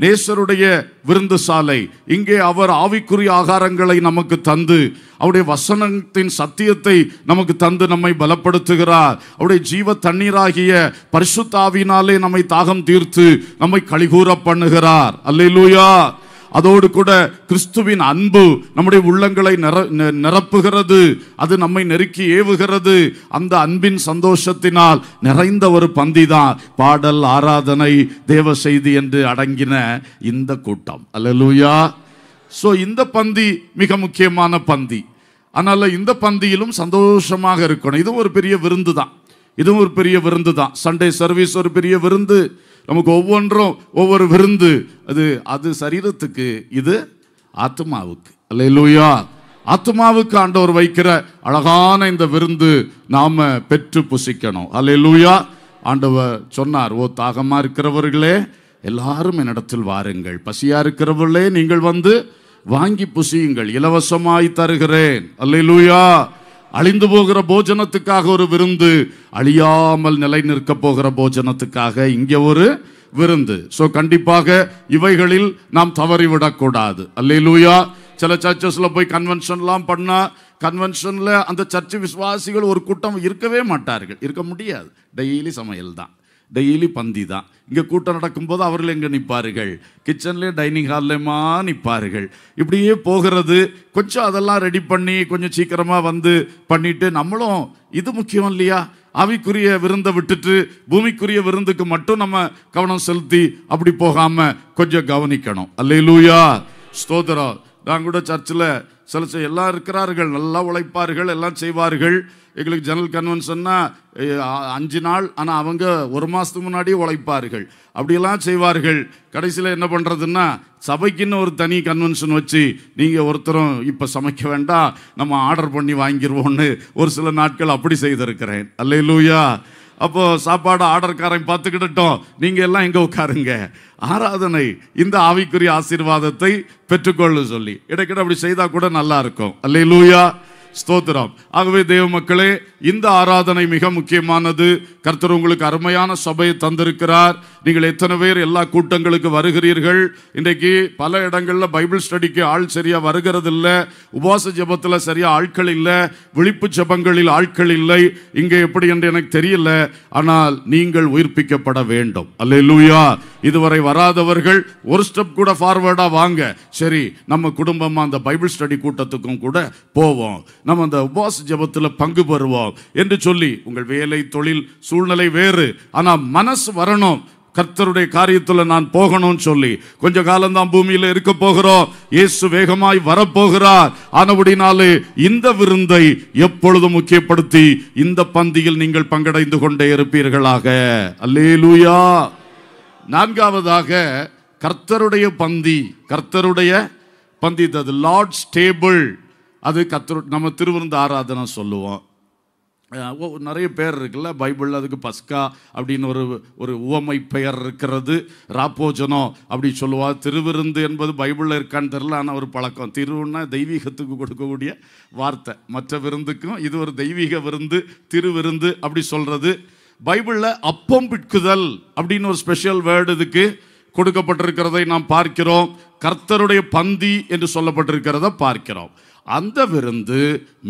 நேசருடைய விருந்து சாலை இங்கே அவர் ஆவிக்குரிய ஆகாரங்களை நமக்கு தந்து அவருடைய வசனத்தின் சத்தியத்தை நமக்கு தந்து நம்மை பலப்படுத்துகிறார் அவருடைய ஜீவ தண்ணீராகிய பரிசுத்தாவினாலே நம்மை தாகம் தீர்த்து நம்மை கழிகூற பண்ணுகிறார் அல்லே லூயா அதோடு கூட கிறிஸ்துவின் அன்பு நம்முடைய உள்ளங்களை நிரப்புகிறது அது நம்மை நெருக்கி ஏவுகிறது அந்த அன்பின் சந்தோஷத்தினால் நிறைந்த ஒரு பந்தி தான் பாடல் ஆராதனை தேவ செய்தி என்று அடங்கின இந்த கூட்டம் அல்லலூயா ஸோ இந்த பந்தி மிக முக்கியமான பந்தி அதனால் இந்த பந்தியிலும் சந்தோஷமாக இருக்கணும் இதுவும் ஒரு பெரிய விருந்து தான் இதுவும் ஒரு பெரிய விருந்து தான் சண்டே சர்வீஸ் ஒரு பெரிய விருந்து நமக்கு ஒவ்வொன்றும் ஒவ்வொரு விருந்து அது அது சரீரத்துக்கு இது ஆத்மாவுக்கு அல்ல லூயா ஆத்மாவுக்கு ஆண்டவர் வைக்கிற அழகான இந்த விருந்து நாம் பெற்று புசிக்கணும் அல்ல லூயா ஆண்டவர் சொன்னார் ஓ தாகமாக இருக்கிறவர்களே எல்லாரும் என்னிடத்தில் வாருங்கள் பசியாக இருக்கிறவர்களே நீங்கள் வந்து வாங்கி புசியுங்கள் இலவசமாய் தருகிறேன் அல்ல லூயா அழிந்து போகிற போஜனத்துக்காக ஒரு விருந்து அழியாமல் நிலை நிற்க போகிற போஜனத்துக்காக இங்கே ஒரு விருந்து ஸோ கண்டிப்பாக இவைகளில் நாம் தவறிவிடக்கூடாது லூயா சில சர்ச்சஸில் போய் கன்வென்ஷன்லாம் பண்ணால் கன்வென்ஷனில் அந்த சர்ச்சு விசுவாசிகள் ஒரு கூட்டம் இருக்கவே மாட்டார்கள் இருக்க முடியாது டெய்லி சமையல் தான் டெய்லி பந்தி தான் இங்கே கூட்டம் நடக்கும்போது அவர்கள் எங்கே நிற்பார்கள் கிச்சன்லேயும் டைனிங் ஹால்லையுமா நிற்பார்கள் இப்படியே போகிறது கொஞ்சம் அதெல்லாம் ரெடி பண்ணி கொஞ்சம் சீக்கிரமாக வந்து பண்ணிவிட்டு நம்மளும் இது முக்கியம் இல்லையா அவிக்குரிய விருந்தை விட்டுட்டு பூமிக்குரிய விருந்துக்கு மட்டும் நம்ம கவனம் செலுத்தி அப்படி போகாமல் கொஞ்சம் கவனிக்கணும் அல்லையிலூயா ஸ்தோதரா நான் கூட சர்ச்சில் சில சில எல்லாம் இருக்கிறார்கள் நல்லா உழைப்பார்கள் எல்லாம் செய்வார்கள் எங்களுக்கு ஜெனரல் கன்வென்ஷன்னா அஞ்சு நாள் ஆனால் அவங்க ஒரு மாதத்துக்கு முன்னாடியே உழைப்பார்கள் அப்படியெல்லாம் செய்வார்கள் கடைசியில் என்ன பண்ணுறதுன்னா சபைக்குன்னு ஒரு தனி கன்வென்ஷன் வச்சு நீங்கள் ஒருத்தரும் இப்போ சமைக்க வேண்டாம் நம்ம ஆர்டர் பண்ணி வாங்கிடுவோன்னு ஒரு சில நாட்கள் அப்படி செய்திருக்கிறேன் அல்ல லூயா அப்போது சாப்பாடு ஆர்டர்காரன் பார்த்துக்கிட்டோம் நீங்கள் எல்லாம் இங்கே உட்காருங்க ஆராதனை இந்த ஆவிக்குரிய ஆசீர்வாதத்தை பெற்றுக்கொள்ள சொல்லி இடைக்கிட்ட அப்படி செய்தால் கூட நல்லா இருக்கும் அல்லையா ஸ்தோத்திரம் ஆகவே தேவ மக்களே இந்த ஆராதனை மிக முக்கியமானது கர்த்தர் உங்களுக்கு அருமையான சபையை தந்திருக்கிறார் நீங்கள் எத்தனை பேர் எல்லா கூட்டங்களுக்கு வருகிறீர்கள் இன்றைக்கு பல இடங்களில் பைபிள் ஸ்டடிக்கு ஆள் சரியாக வருகிறது இல்லை உபாச ஜபத்தில் சரியாக ஆட்கள் இல்லை விழிப்பு ஜபங்களில் ஆட்கள் இல்லை இங்கே எப்படி என்று எனக்கு தெரியல ஆனால் நீங்கள் உயிர்ப்பிக்கப்பட வேண்டும் அல்ல இல்லையா இதுவரை வராதவர்கள் ஒரு ஸ்டெப் கூட ஃபார்வேர்டாக வாங்க சரி நம்ம குடும்பமாக அந்த பைபிள் ஸ்டடி கூட்டத்துக்கும் கூட போவோம் நம்ம அந்த உபாச ஜபத்தில் பங்கு பெறுவோம் என்று சொல்லி உங்கள் வேலை தொழில் சூழ்நிலை வேறு ஆனால் மனசு வரணும் கர்த்தருடைய காரியத்தில் நான் போகணும்னு சொல்லி கொஞ்ச காலம்தான் பூமியில் இருக்க போகிறோம் இயேசு வேகமாய் வரப்போகிறார் ஆனபடினாலே இந்த விருந்தை எப்பொழுதும் முக்கியப்படுத்தி இந்த பந்தியில் நீங்கள் பங்கடைந்து கொண்டே இருப்பீர்களாக லூயா நான்காவதாக கர்த்தருடைய பந்தி கர்த்தருடைய பந்தி த லார்ட்ஸ் டேபிள் அது கத்திர நம்ம திருவிருந்து ஆராதனை சொல்லுவோம் நிறைய பேர் இருக்குல்ல பைபிளில் அதுக்கு பஸ்கா அப்படின்னு ஒரு ஒரு உவமை பெயர் இருக்கிறது ராப்போஜனம் அப்படி சொல்லுவா திருவிருந்து என்பது பைபிளில் இருக்கான்னு தெரில ஆனால் ஒரு பழக்கம் திருவுன்னா தெய்வீகத்துக்கு கொடுக்கக்கூடிய வார்த்தை மற்ற விருந்துக்கும் இது ஒரு தெய்வீக விருந்து திருவிருந்து அப்படி சொல்கிறது பைபிளில் அப்பம் பிட்குதல் அப்படின்னு ஒரு ஸ்பெஷல் வேர்டு இதுக்கு கொடுக்கப்பட்டிருக்கிறதை நாம் பார்க்கிறோம் கர்த்தருடைய பந்தி என்று சொல்லப்பட்டிருக்கிறத பார்க்கிறோம் அந்த விருந்து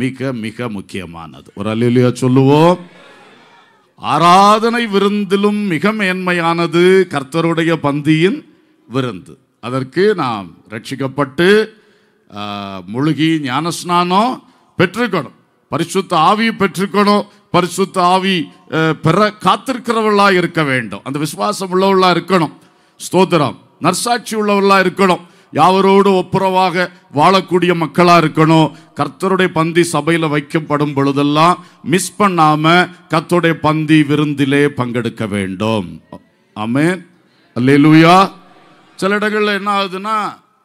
மிக மிக முக்கியமானது ஒரு அலிலியா சொல்லுவோம் ஆராதனை விருந்திலும் மிக மேன்மையானது கர்த்தருடைய பந்தியின் விருந்து அதற்கு நாம் ரட்சிக்கப்பட்டு முழுகி ஞானஸ்நானம் பெற்றுக்கணும் பரிசுத்த ஆவி பெற்றுக்கணும் பரிசுத்த ஆவி பெற காத்திருக்கிறவர்களாக இருக்க வேண்டும் அந்த விசுவாசம் உள்ளவர்களாக இருக்கணும் ஸ்தோத்திரம் நர்சாட்சி உள்ளவர்களாக இருக்கணும் யாவரோடு ஒப்புரவாக வாழக்கூடிய மக்களாக இருக்கணும் கர்த்தருடைய பந்தி சபையில் வைக்கப்படும் பொழுதெல்லாம் மிஸ் பண்ணாமல் கர்த்தருடைய பந்தி விருந்திலே பங்கெடுக்க வேண்டும் ஆமேன் அல்லேலூயா சில இடங்களில் என்ன ஆகுதுன்னா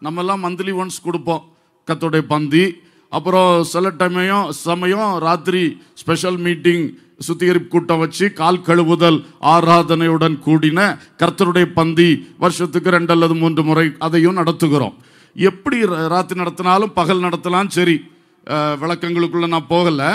நம்மெல்லாம் மந்த்லி ஒன்ஸ் கொடுப்போம் கத்தோடைய பந்தி அப்புறம் சில டைமையும் சமயம் ராத்திரி ஸ்பெஷல் மீட்டிங் சுத்திகரிப்பு கூட்டம் வச்சு கால் கழுவுதல் ஆராதனையுடன் கூடின கர்த்தருடைய பந்தி வருஷத்துக்கு ரெண்டு அல்லது மூன்று முறை அதையும் நடத்துகிறோம் எப்படி ராத்திரி நடத்தினாலும் பகல் நடத்தலாம் சரி விளக்கங்களுக்குள்ளே நான் போகலை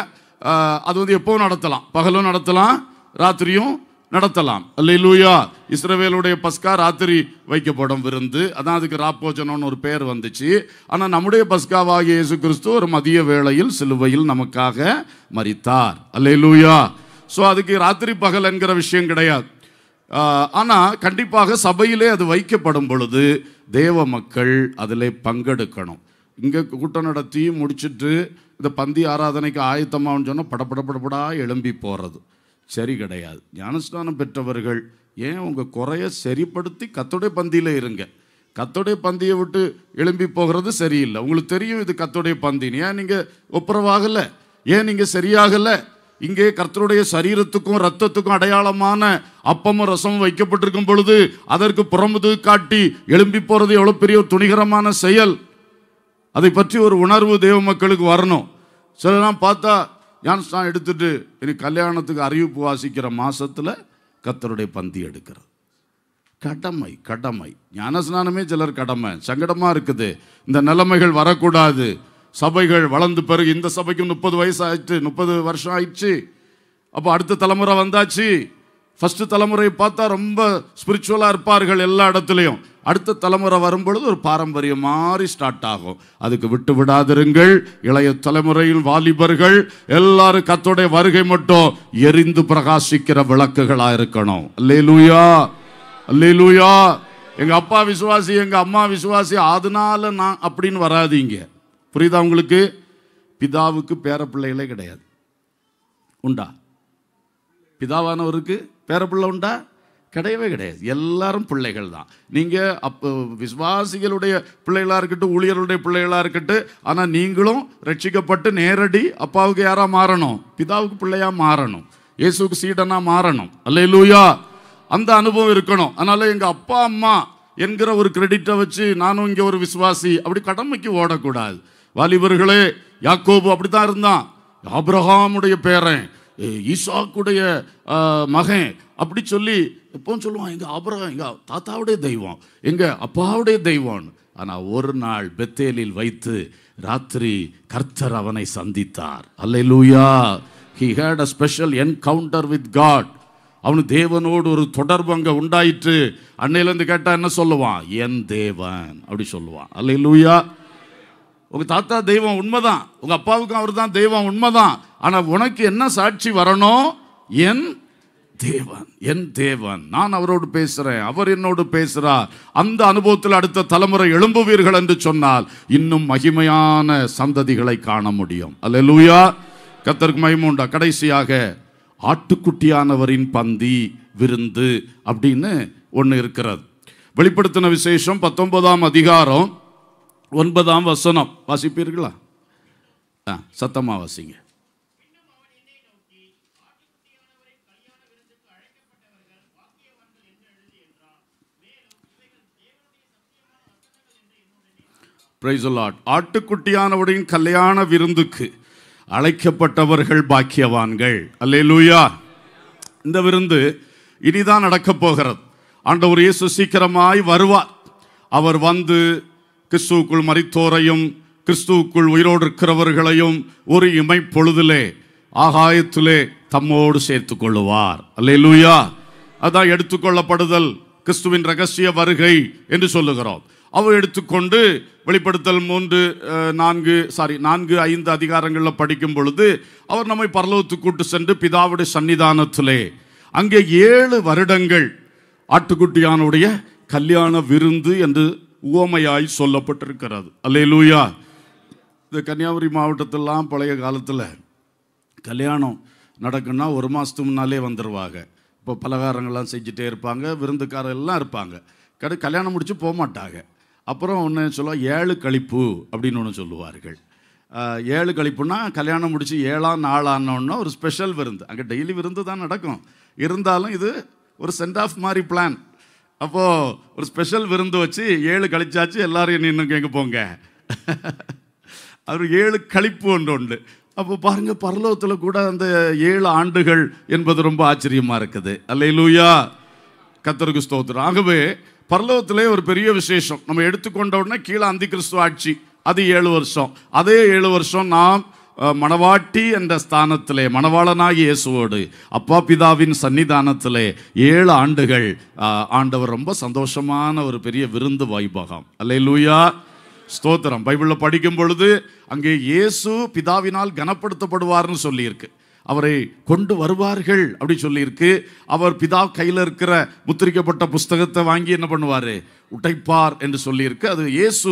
அது வந்து எப்போவும் நடத்தலாம் பகலும் நடத்தலாம் ராத்திரியும் நடத்தலாம் அல்லூயா இஸ்ரவேலுடைய பஸ்கா ராத்திரி வைக்கப்படும் விருந்து அதான் அதுக்கு ராப்போஜனம்னு ஒரு பேர் வந்துச்சு ஆனால் நம்முடைய பஸ்காவாக இயேசு கிறிஸ்து ஒரு மதிய வேளையில் சிலுவையில் நமக்காக மறித்தார் அல்லூயா ஸோ அதுக்கு ராத்திரி பகல் என்கிற விஷயம் கிடையாது ஆனால் கண்டிப்பாக சபையிலே அது வைக்கப்படும் பொழுது தேவ மக்கள் அதில் பங்கெடுக்கணும் இங்கே கூட்டம் நடத்தி முடிச்சுட்டு இந்த பந்தி ஆராதனைக்கு ஆயத்தமாகனு சொன்னால் படப்படப்படப்படா எழும்பி போகிறது சரி கிடையாது ஞானஸ்தானம் பெற்றவர்கள் ஏன் உங்கள் குறைய சரிப்படுத்தி கத்தோடைய பந்தியில் இருங்க கத்தோடைய பந்தியை விட்டு எழும்பி போகிறது சரியில்லை உங்களுக்கு தெரியும் இது கத்தோடைய பந்தின்னு ஏன் நீங்கள் ஒப்புரவாகலை ஏன் நீங்கள் சரியாகலை இங்கே கர்த்தருடைய சரீரத்துக்கும் ரத்தத்துக்கும் அடையாளமான அப்பமும் ரசமும் வைக்கப்பட்டிருக்கும் பொழுது அதற்கு புறமுது காட்டி எழும்பி போகிறது எவ்வளோ பெரிய ஒரு துணிகரமான செயல் அதை பற்றி ஒரு உணர்வு தெய்வ மக்களுக்கு வரணும் சிலலாம் பார்த்தா யான்ஸ்டான் எடுத்துட்டு இனி கல்யாணத்துக்கு அறிவிப்பு வாசிக்கிற மாதத்தில் கத்தருடைய பந்தி எடுக்கிறது கடமை கடமை ஞானஸ்நானமே சிலர் கடமை சங்கடமாக இருக்குது இந்த நிலைமைகள் வரக்கூடாது சபைகள் வளர்ந்து பிறகு இந்த சபைக்கு முப்பது வயசு ஆயிடுச்சு முப்பது வருஷம் ஆயிடுச்சு அப்போ அடுத்த தலைமுறை வந்தாச்சு ஃபஸ்ட்டு தலைமுறையை பார்த்தா ரொம்ப ஸ்பிரிச்சுவலாக இருப்பார்கள் எல்லா இடத்துலையும் அடுத்த தலைமுறை வரும்பொழுது ஒரு பாரம்பரியம் மாதிரி ஸ்டார்ட் ஆகும் அதுக்கு விட்டு விடாதிருங்கள் இளைய தலைமுறையில் வாலிபர்கள் எல்லாரும் கத்தோடைய வருகை மட்டும் எரிந்து பிரகாசிக்கிற விளக்குகளாக இருக்கணும் அல்லேலூயா அல்லேலூயா எங்கள் அப்பா விசுவாசி எங்கள் அம்மா விசுவாசி அதனால நான் அப்படின்னு வராதிங்க புரியுதா உங்களுக்கு பிதாவுக்கு பேர பிள்ளைகளே கிடையாது உண்டா பிதாவானவருக்கு பேர பிள்ளை உண்டா கிடையவே கிடையாது எல்லாரும் பிள்ளைகள் தான் நீங்கள் அப்போ விசுவாசிகளுடைய பிள்ளைகளாக இருக்கட்டும் ஊழியர்களுடைய பிள்ளைகளாக இருக்கட்டும் ஆனால் நீங்களும் ரட்சிக்கப்பட்டு நேரடி அப்பாவுக்கு யாராக மாறணும் பிதாவுக்கு பிள்ளையாக மாறணும் இயேசுக்கு சீடனாக மாறணும் அல்ல இல்லையா அந்த அனுபவம் இருக்கணும் அதனால் எங்கள் அப்பா அம்மா என்கிற ஒரு கிரெடிட்டை வச்சு நானும் இங்கே ஒரு விசுவாசி அப்படி கடமைக்கு ஓடக்கூடாது வாலிபர்களே யாக்கோபு அப்படி தான் இருந்தான் ஆப்ரஹாமுடைய பேரன் ஈசாக்குடைய மகன் அப்படி சொல்லி எப்பவும் சொல்லுவான் எங்கள் ஆபரகம் எங்கள் தாத்தாவுடைய தெய்வம் எங்கள் அப்பாவுடைய தெய்வம்னு ஆனால் ஒரு நாள் பெத்தேலில் வைத்து ராத்திரி கர்த்தர் அவனை சந்தித்தார் hallelujah he had a special encounter with God அவனு தேவனோடு ஒரு தொடர்பு அங்கே உண்டாயிற்று அன்னையிலேருந்து கேட்டால் என்ன சொல்லுவான் என் தேவன் அப்படி சொல்லுவான் அல்ல லூயா உங்கள் தாத்தா தெய்வம் உண்மைதான் உங்கள் அப்பாவுக்கும் அவர் தான் தெய்வம் உண்மைதான் ஆனால் உனக்கு என்ன சாட்சி வரணும் என் தேவன் என் தேவன் நான் அவரோடு பேசுகிறேன் அவர் என்னோடு பேசுகிறார் அந்த அனுபவத்தில் அடுத்த தலைமுறை எழும்புவீர்கள் என்று சொன்னால் இன்னும் மகிமையான சந்ததிகளை காண முடியும் அல்ல லூயா கத்தருக்கு மகிமுண்டா கடைசியாக ஆட்டுக்குட்டியானவரின் பந்தி விருந்து அப்படின்னு ஒன்று இருக்கிறது வெளிப்படுத்தின விசேஷம் பத்தொன்பதாம் அதிகாரம் ஒன்பதாம் வசனம் வாசிப்பீர்களா ஆ சத்தமாக வாசிங்க பிரைசலாட் ஆட்டுக்குட்டியானவுடைய கல்யாண விருந்துக்கு அழைக்கப்பட்டவர்கள் பாக்கியவான்கள் அல்லே லூயா இந்த விருந்து இனிதான் நடக்கப் போகிறது ஆண்டவர் இயேசு சீக்கிரமாய் வருவார் அவர் வந்து கிறிஸ்துவுக்குள் மறித்தோரையும் கிறிஸ்துவுக்குள் உயிரோடு இருக்கிறவர்களையும் ஒரு இமை பொழுதிலே ஆகாயத்திலே தம்மோடு சேர்த்து கொள்ளுவார் அல்ல அதான் எடுத்துக்கொள்ளப்படுதல் கிறிஸ்துவின் ரகசிய வருகை என்று சொல்லுகிறோம் அவர் எடுத்துக்கொண்டு வெளிப்படுத்தல் மூன்று நான்கு சாரி நான்கு ஐந்து அதிகாரங்களில் படிக்கும் பொழுது அவர் நம்மை பரலோகத்து கூட்டு சென்று பிதாவுடைய சன்னிதானத்திலே அங்கே ஏழு வருடங்கள் ஆட்டுக்குட்டியானுடைய கல்யாண விருந்து என்று உவமையாய் சொல்லப்பட்டிருக்கிறது அல்லே லூயா இந்த கன்னியாகுமரி மாவட்டத்திலாம் பழைய காலத்தில் கல்யாணம் நடக்குன்னா ஒரு மாதத்துக்கு முன்னாலே வந்துடுவாங்க இப்போ பலகாரங்கள்லாம் செஞ்சுட்டே இருப்பாங்க விருந்துக்காரெல்லாம் இருப்பாங்க கடை கல்யாணம் முடித்து போக மாட்டாங்க அப்புறம் ஒன்று சொல்ல ஏழு கழிப்பு அப்படின்னு ஒன்று சொல்லுவார்கள் ஏழு கழிப்புனா கல்யாணம் முடித்து ஏழாம் நாளானோன்னா ஒரு ஸ்பெஷல் விருந்து அங்கே டெய்லி விருந்து தான் நடக்கும் இருந்தாலும் இது ஒரு சென்ட் ஆஃப் மாதிரி பிளான் அப்போது ஒரு ஸ்பெஷல் விருந்து வச்சு ஏழு கழிச்சாச்சு எல்லாரும் இன்னும் கேட்க போங்க அவர் ஏழு கழிப்பு ஒன்று உண்டு அப்போ பாருங்கள் பரலோகத்தில் கூட அந்த ஏழு ஆண்டுகள் என்பது ரொம்ப ஆச்சரியமாக இருக்குது அல்ல லூயா கத்தருக்கு ஸ்தோத்திரம் ஆகவே பரலோகத்திலே ஒரு பெரிய விசேஷம் நம்ம எடுத்துக்கொண்ட உடனே கீழே அந்தி கிறிஸ்துவ ஆட்சி அது ஏழு வருஷம் அதே ஏழு வருஷம் நாம் மணவாட்டி என்ற ஸ்தானத்திலே மணவாளனாகி இயேசுவோடு அப்பா பிதாவின் சன்னிதானத்திலே ஏழு ஆண்டுகள் ஆண்டவர் ரொம்ப சந்தோஷமான ஒரு பெரிய விருந்து வாய்ப்பாகாம் அல்ல லூயா ஸ்தோத்திரம் பைபிளில் படிக்கும் பொழுது அங்கே இயேசு பிதாவினால் கனப்படுத்தப்படுவார்னு சொல்லியிருக்கு அவரை கொண்டு வருவார்கள் அப்படி சொல்லியிருக்கு அவர் பிதா கையில் இருக்கிற முத்திரிக்கப்பட்ட புஸ்தகத்தை வாங்கி என்ன பண்ணுவார் உடைப்பார் என்று சொல்லியிருக்கு அது இயேசு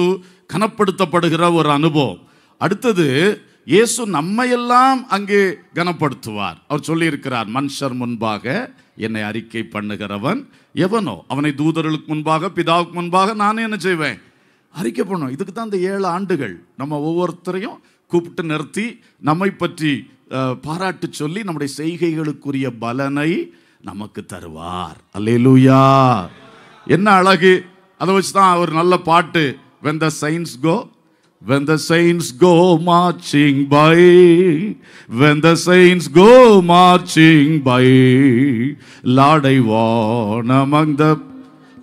கனப்படுத்தப்படுகிற ஒரு அனுபவம் அடுத்தது இயேசு நம்மையெல்லாம் அங்கே கனப்படுத்துவார் அவர் சொல்லியிருக்கிறார் மனுஷர் முன்பாக என்னை அறிக்கை பண்ணுகிறவன் எவனோ அவனை தூதர்களுக்கு முன்பாக பிதாவுக்கு முன்பாக நானே என்ன செய்வேன் அறிக்கை பண்ணுவோம் இதுக்கு தான் இந்த ஏழு ஆண்டுகள் நம்ம ஒவ்வொருத்தரையும் கூப்பிட்டு நிறுத்தி நம்மை பற்றி பாராட்டு சொல்லி நம்முடைய செய்கைகளுக்குரிய பலனை நமக்கு தருவார் அல்லேலூயா என்ன அழகு அதை வச்சு தான் ஒரு நல்ல பாட்டு when the saints go When the saints go marching by, when the saints go marching by, Lord, I won among the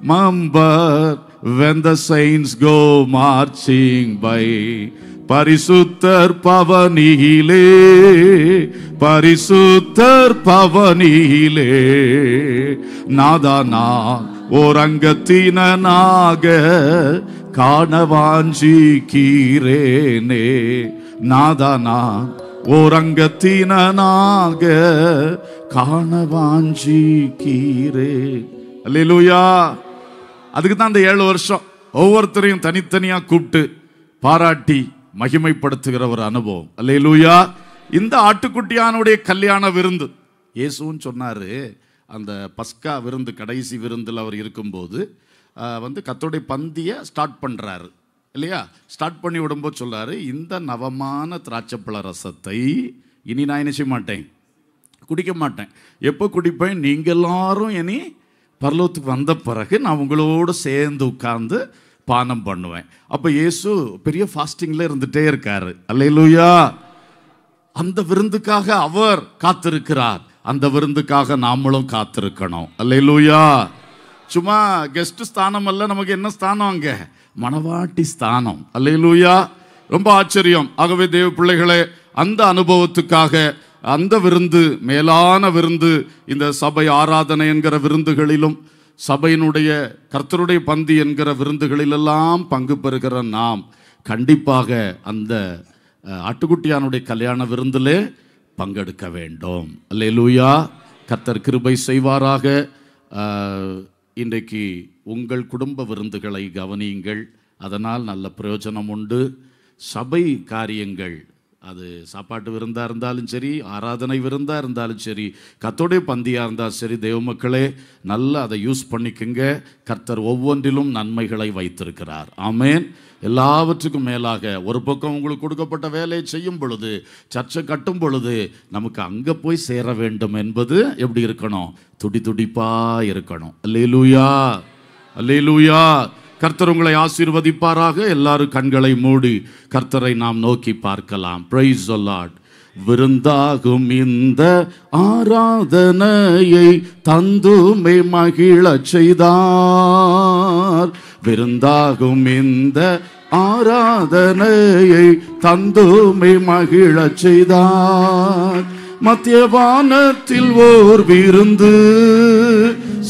member. When the saints go marching by, பரிசுத்தர் பவனியிலே பரிசுத்தர் பவனியிலே நாதானா ஓர் naga. கீரேனே நாதானா ஓரங்கத்தினாக காணவாஞ்சிக்கிறே அல்லா அதுக்கு தான் அந்த ஏழு வருஷம் ஒவ்வொருத்தரையும் தனித்தனியாக கூப்பிட்டு பாராட்டி மகிமைப்படுத்துகிற ஒரு அனுபவம் அல்லேலூயா இந்த ஆட்டுக்குட்டியானுடைய கல்யாண விருந்து இயேசுன்னு சொன்னார் அந்த பஸ்கா விருந்து கடைசி விருந்தில் அவர் இருக்கும்போது வந்து கத்தோடைய பந்தியை ஸ்டார்ட் பண்ணுறாரு இல்லையா ஸ்டார்ட் பண்ணி விடும்போது சொல்கிறாரு இந்த நவமான திராட்சைப்பழ ரசத்தை இனி நான் என்ன செய்ய மாட்டேன் குடிக்க மாட்டேன் எப்போ குடிப்பேன் நீங்கள் எல்லாரும் இனி பரலோகத்துக்கு வந்த பிறகு நான் உங்களோடு சேர்ந்து உட்கார்ந்து பானம் பண்ணுவேன் அப்போ இயேசு பெரிய ஃபாஸ்டிங்கில் இருந்துகிட்டே இருக்காரு அல்லையிலூயா அந்த விருந்துக்காக அவர் காத்திருக்கிறார் அந்த விருந்துக்காக நாமளும் காத்திருக்கணும் அல்லையிலூயா சும்மா கெஸ்ட்டு ஸ்தானம் அல்ல நமக்கு என்ன ஸ்தானம் அங்கே மணவாட்டி ஸ்தானம் அல்லையிலூயா ரொம்ப ஆச்சரியம் ஆகவே தேவ பிள்ளைகளே அந்த அனுபவத்துக்காக அந்த விருந்து மேலான விருந்து இந்த சபை ஆராதனை என்கிற விருந்துகளிலும் சபையினுடைய கர்த்தருடைய பந்தி என்கிற விருந்துகளிலெல்லாம் பங்கு பெறுகிற நாம் கண்டிப்பாக அந்த ஆட்டுக்குட்டியானுடைய கல்யாண விருந்திலே பங்கெடுக்க வேண்டும் அல்ல லூயா கிருபை செய்வாராக இன்றைக்கு உங்கள் குடும்ப விருந்துகளை கவனியுங்கள் அதனால் நல்ல பிரயோஜனம் உண்டு சபை காரியங்கள் அது சாப்பாட்டு விருந்தாக இருந்தாலும் சரி ஆராதனை விருந்தாக இருந்தாலும் சரி கத்தோடைய பந்தியாக இருந்தால் சரி தெய்வ மக்களே நல்லா அதை யூஸ் பண்ணிக்கங்க கர்த்தர் ஒவ்வொன்றிலும் நன்மைகளை வைத்திருக்கிறார் ஆமேன் எல்லாவற்றுக்கும் மேலாக ஒரு பக்கம் உங்களுக்கு கொடுக்கப்பட்ட வேலையை செய்யும் பொழுது சர்ச்சை கட்டும் பொழுது நமக்கு அங்கே போய் சேர வேண்டும் என்பது எப்படி இருக்கணும் துடி துடிப்பாக இருக்கணும் அல்லேலூயா அல்லேலூயா கர்த்தர் உங்களை ஆசீர்வதிப்பாராக எல்லாரும் கண்களை மூடி கர்த்தரை நாம் நோக்கி பார்க்கலாம் பிரைஸ் சொல்லாட் விருந்தாகும் இந்த ஆராதனையை தந்துமை மகிழச் செய்தான் விருந்தாகும் இந்த ஆராதனையை தந்துமை மகிழச் செய்தார் மத்திய மத்தியவானத்தில் ஓர் விருந்து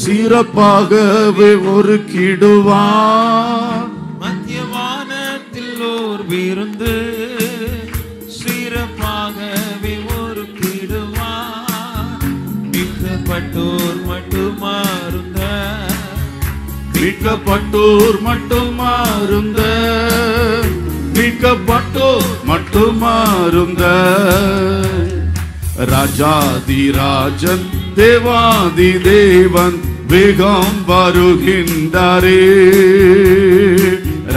சிறப்பாகவே ஒரு கிடுவார் மத்திய மத்தியவானத்தில் ஓர் விருந்து சிறப்பாகவே ஒரு கிடுவார் மிகப்பட்டோர் மட்டும் மீட்கப்பட்டோர் மட்டும் மாறுந்த மீட்கப்பட்டோர் மட்டும் மாறுந்த ராஜாதி ராஜன் தேவாதி தேவன் வேகம் வருகின்றாரே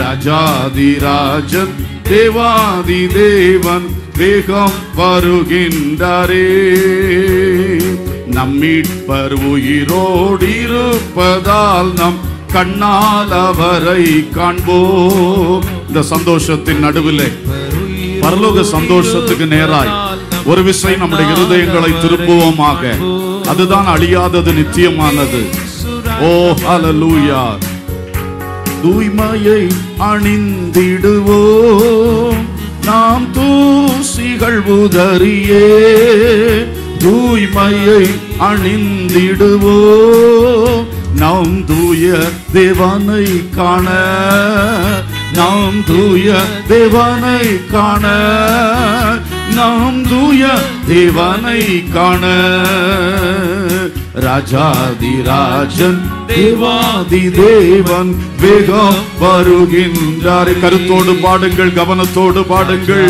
ராஜாதி ராஜன் தேவாதி தேவன் வேகம் வருகின்றாரே நம்மீட்பர் உயிரோடிருப்பதால் நம் கண்ணால் அவரை காண்போம் இந்த சந்தோஷத்தின் நடுவிலே பரலோக சந்தோஷத்துக்கு நேராய் ஒரு விஷயம் நம்முடைய இருதயங்களை திருப்புவோமாக அதுதான் அழியாதது நித்தியமானது ஓ ஹலலூயா தூய்மையை அணிந்திடுவோம் நாம் தூசிகள் புதறியே தூய்மையை அணிந்திடுவோம் நாம் தூய தேவனை காண நாம் தூய தேவனை காண நாம் தூய தேவனை காண ராஜாதி ராஜன் தேவாதி தேவன் வேகம் வருகின்றார் கருத்தோடு பாடுங்கள் கவனத்தோடு பாடுங்கள்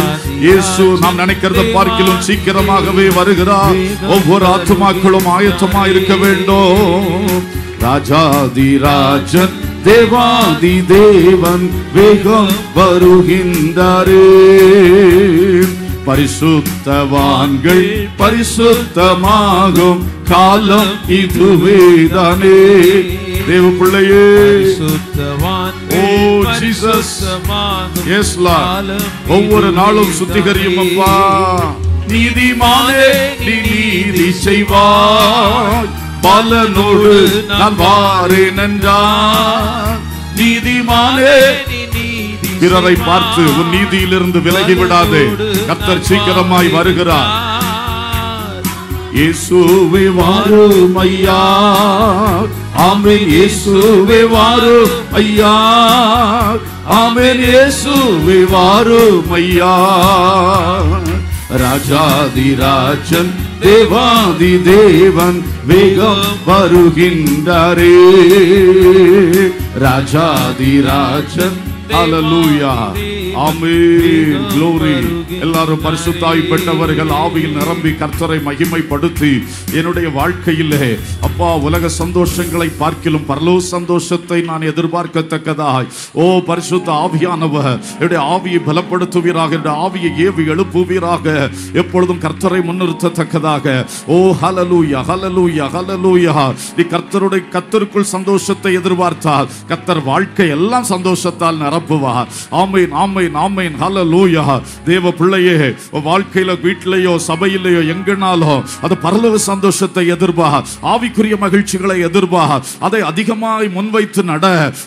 இயேசு நாம் நினைக்கிறத பார்க்கிலும் சீக்கிரமாகவே வருகிறார் ஒவ்வொரு ஆத்மாக்களும் ஆயத்தமாக இருக்க வேண்டும் ராஜாதி ராஜன் தேவாதி தேவன் வேகம் வருகின்றாரே பரிசுத்தவான்கள் பரிசுத்தமாகும் காலம் இதுவேதானே தேவ பிள்ளையே சுத்தவான் ஒவ்வொரு நாளும் சுத்திகரியும் அப்பா நீதி நீதிமானே நீதி செய்வாய் பல நான் வாரே நன்றான் நீதிமானே பிறரை பார்த்து உன் நீதியிலிருந்து விலகி விடாதே கத்தர் சீக்கிரமாய் வருகிறார் இயேசுவே வாரும் ஐயா ஆமென் இயேசுவே வாரும் ஐயா ஆமென் இயேசுவே வாரும் ஐயா ராஜாதி ராஜன் தேவாதி தேவன் வேகம் வருகின்றாரே ராஜாதி ராஜன் ஹalleluya எல்லாரும் பரிசுத்தாய் பெற்றவர்கள் ஆவியில் நிரம்பி கர்த்தரை மகிமைப்படுத்தி என்னுடைய வாழ்க்கையிலே அப்பா உலக சந்தோஷங்களை பார்க்கிலும் பரலோ சந்தோஷத்தை நான் எதிர்பார்க்கத்தக்கதாய் ஓ பரிசுத்த ஆவியானவர் என்னுடைய ஆவியை பலப்படுத்துவீராக என்னுடைய ஆவியை ஏவி எழுப்புவீராக எப்பொழுதும் கர்த்தரை முன்னிறுத்தத்தக்கதாக ஓ ஹலலூயா ஹலலூயா ஹலலூயா நீ கர்த்தருடைய கத்தருக்குள் சந்தோஷத்தை எதிர்பார்த்தால் கர்த்தர் வாழ்க்கை எல்லாம் சந்தோஷத்தால் நிரம்ப பரப்புவா ஆமையின் ஆமையின் ஆமையின் ஹல லூயா தேவ பிள்ளையே வாழ்க்கையில வீட்டிலேயோ சபையிலேயோ எங்கனாலும் அது பரலவ சந்தோஷத்தை எதிர்பா ஆவிக்குரிய மகிழ்ச்சிகளை எதிர்பா அதை அதிகமாய் முன்வைத்து நட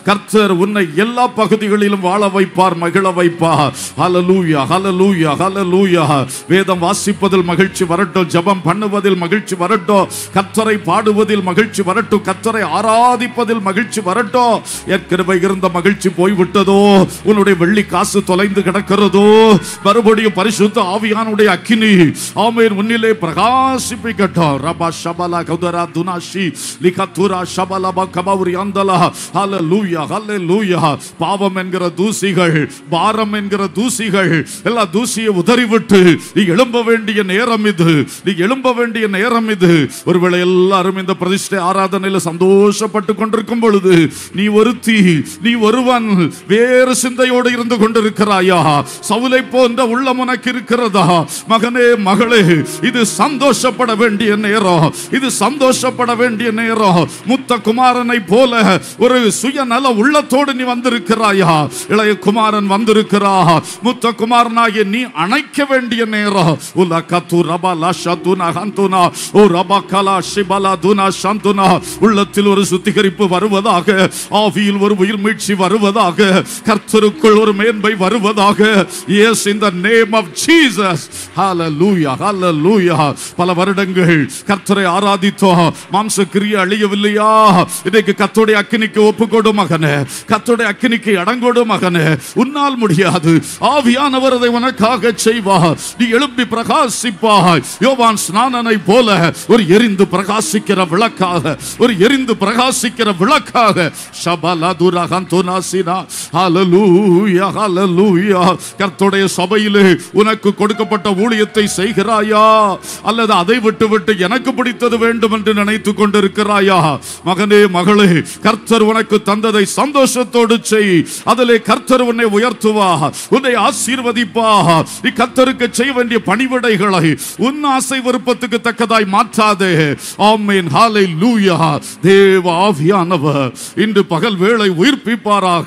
கர்த்தர் உன்னை எல்லா பகுதிகளிலும் வாழ வைப்பார் மகிழ வைப்பா ஹல லூயா ஹல லூயா ஹல லூயா வேதம் வாசிப்பதில் மகிழ்ச்சி வரட்டும் ஜபம் பண்ணுவதில் மகிழ்ச்சி வரட்டும் கத்தரை பாடுவதில் மகிழ்ச்சி வரட்டும் கத்தரை ஆராதிப்பதில் மகிழ்ச்சி வரட்டும் ஏற்கனவே இருந்த மகிழ்ச்சி போய்விட்டதோ உன்னுடைய வெள்ளி காசு தொலைந்து கிடக்கிறதோ மறுபடியும் பரிசுத்த ஆவியானுடைய அக்கினி ஆமேன் உன்னிலே பிரகாசிப்பிக்கட்டும் ரபா ஷபலா கௌதரா துனாஷி லிகா துரா ஷபலா பா கபௌரி அந்தலா ஹல லூயா ஹல்லே லூயா பாவம் என்கிற தூசிகள் பாரம் என்கிற தூசிகள் எல்லா தூசியை உதறிவிட்டு நீ எழும்ப வேண்டிய நேரம் இது நீ எழும்ப வேண்டிய நேரம் இது ஒருவேளை எல்லாரும் இந்த பிரதிஷ்டை ஆராதனையில் சந்தோஷப்பட்டு கொண்டிருக்கும் பொழுது நீ ஒருத்தி நீ ஒருவன் வே வேறு சிந்தையோடு இருந்து கொண்டிருக்கிறாயா சவுலை போன்ற உள்ளம் உனக்கு இருக்கிறதா மகனே மகளே இது சந்தோஷப்பட வேண்டிய நேரம் இது சந்தோஷப்பட வேண்டிய நேரம் முத்த குமாரனை போல ஒரு சுயநல உள்ளத்தோடு நீ வந்திருக்கிறாயா இளைய குமாரன் வந்திருக்கிறா முத்த குமாரனாகிய நீ அணைக்க வேண்டிய நேரம் உலக ஷதுனா ஹந்துனா ஓ ரபா கலா துனா உள்ளத்தில் ஒரு சுத்திகரிப்பு வருவதாக ஆவியில் ஒரு உயிர் மீட்சி வருவதாக கர்த்தருக்குள் ஒரு மேன்மை வருவதாக எஸ் இந்த நேம் ஆஃப் ஜீசஸ் பல வருடங்கள் கர்த்தரை ஆராதித்தோம் மாம்ச கிரிய அழியவில்லையா இன்னைக்கு கத்தோடைய அக்கினிக்கு ஒப்புக்கொடும் மகனே கத்தோடைய அக்கினிக்கு அடங்கொடு மகனே உன்னால் முடியாது ஆவியானவர் அதை உனக்காக செய்வா நீ எழுப்பி பிரகாசிப்பாக யோவான் ஸ்நானனை போல ஒரு எரிந்து பிரகாசிக்கிற விளக்காக ஒரு எரிந்து பிரகாசிக்கிற விளக்காக சபலதுரகந்தோனாசினா கர்த்துடைய சபையிலே உனக்கு கொடுக்கப்பட்ட ஊழியத்தை செய்கிறாயா அல்லது அதை விட்டுவிட்டு எனக்கு பிடித்தது வேண்டும் என்று நினைத்துக் கொண்டிருக்கிறாயா மகனே மகளே கர்த்தர் உனக்கு தந்ததை சந்தோஷத்தோடு செய் அதிலே கர்த்தர் உன்னை உயர்த்துவா உன்னை ஆசீர்வதிப்பாக கர்த்தருக்கு செய்ய வேண்டிய பணிவிடைகளை உன் ஆசை விருப்பத்துக்கு தக்கதாய் மாற்றாதே ஆமேன் ஹாலை லூயா தேவ ஆவியானவர் இன்று பகல் வேளை உயிர்ப்பிப்பாராக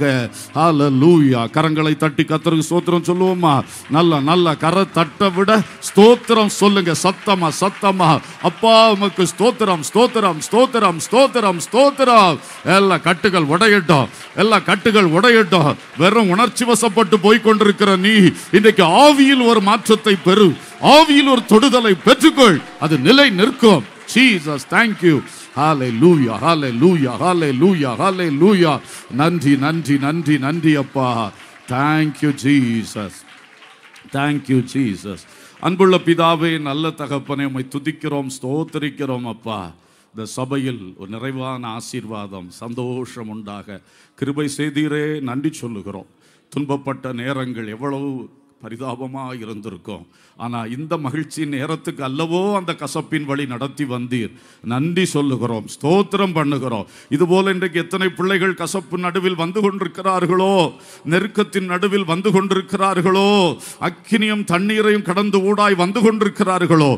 ஹால லூயா கரங்களை தட்டி கத்தருக்கு ஸ்தோத்திரம் சொல்லுவோமா நல்ல நல்ல கரை தட்ட விட ஸ்தோத்திரம் சொல்லுங்க சத்தமா சத்தமா அப்பா உமக்கு ஸ்தோத்திரம் ஸ்தோத்திரம் ஸ்தோத்திரம் ஸ்தோத்திரம் ஸ்தோத்திரம் எல்லா கட்டுகள் உடையட்டும் எல்லா கட்டுகள் உடையட்டும் வெறும் உணர்ச்சி வசப்பட்டு போய் கொண்டிருக்கிற நீ இன்னைக்கு ஆவியில் ஒரு மாற்றத்தை பெறு ஆவியில் ஒரு தொடுதலை பெற்றுக்கொள் அது நிலை நிற்கும் Jesus thank you hallelujah hallelujah hallelujah hallelujah நன்றி நன்றி நன்றி நன்றி அப்பா தேங்க்யூ ஜீசஸ் தேங்க்யூ ஜீசஸ் அன்புள்ள பிதாவே நல்ல தகப்பனை உம்மை துதிக்கிறோம் ஸ்தோத்தரிக்கிறோம் அப்பா இந்த சபையில் ஒரு நிறைவான ஆசீர்வாதம் சந்தோஷம் உண்டாக கிருபை செய்தீரே நன்றி சொல்லுகிறோம் துன்பப்பட்ட நேரங்கள் எவ்வளவு பரிதாபமாக இருந்திருக்கும் ஆனால் இந்த மகிழ்ச்சி நேரத்துக்கு அல்லவோ அந்த கசப்பின் வழி நடத்தி வந்தீர் நன்றி சொல்லுகிறோம் ஸ்தோத்திரம் பண்ணுகிறோம் இதுபோல் இன்றைக்கு எத்தனை பிள்ளைகள் கசப்பு நடுவில் வந்து கொண்டிருக்கிறார்களோ நெருக்கத்தின் நடுவில் வந்து கொண்டிருக்கிறார்களோ அக்கினியும் தண்ணீரையும் கடந்து ஊடாய் வந்து கொண்டிருக்கிறார்களோ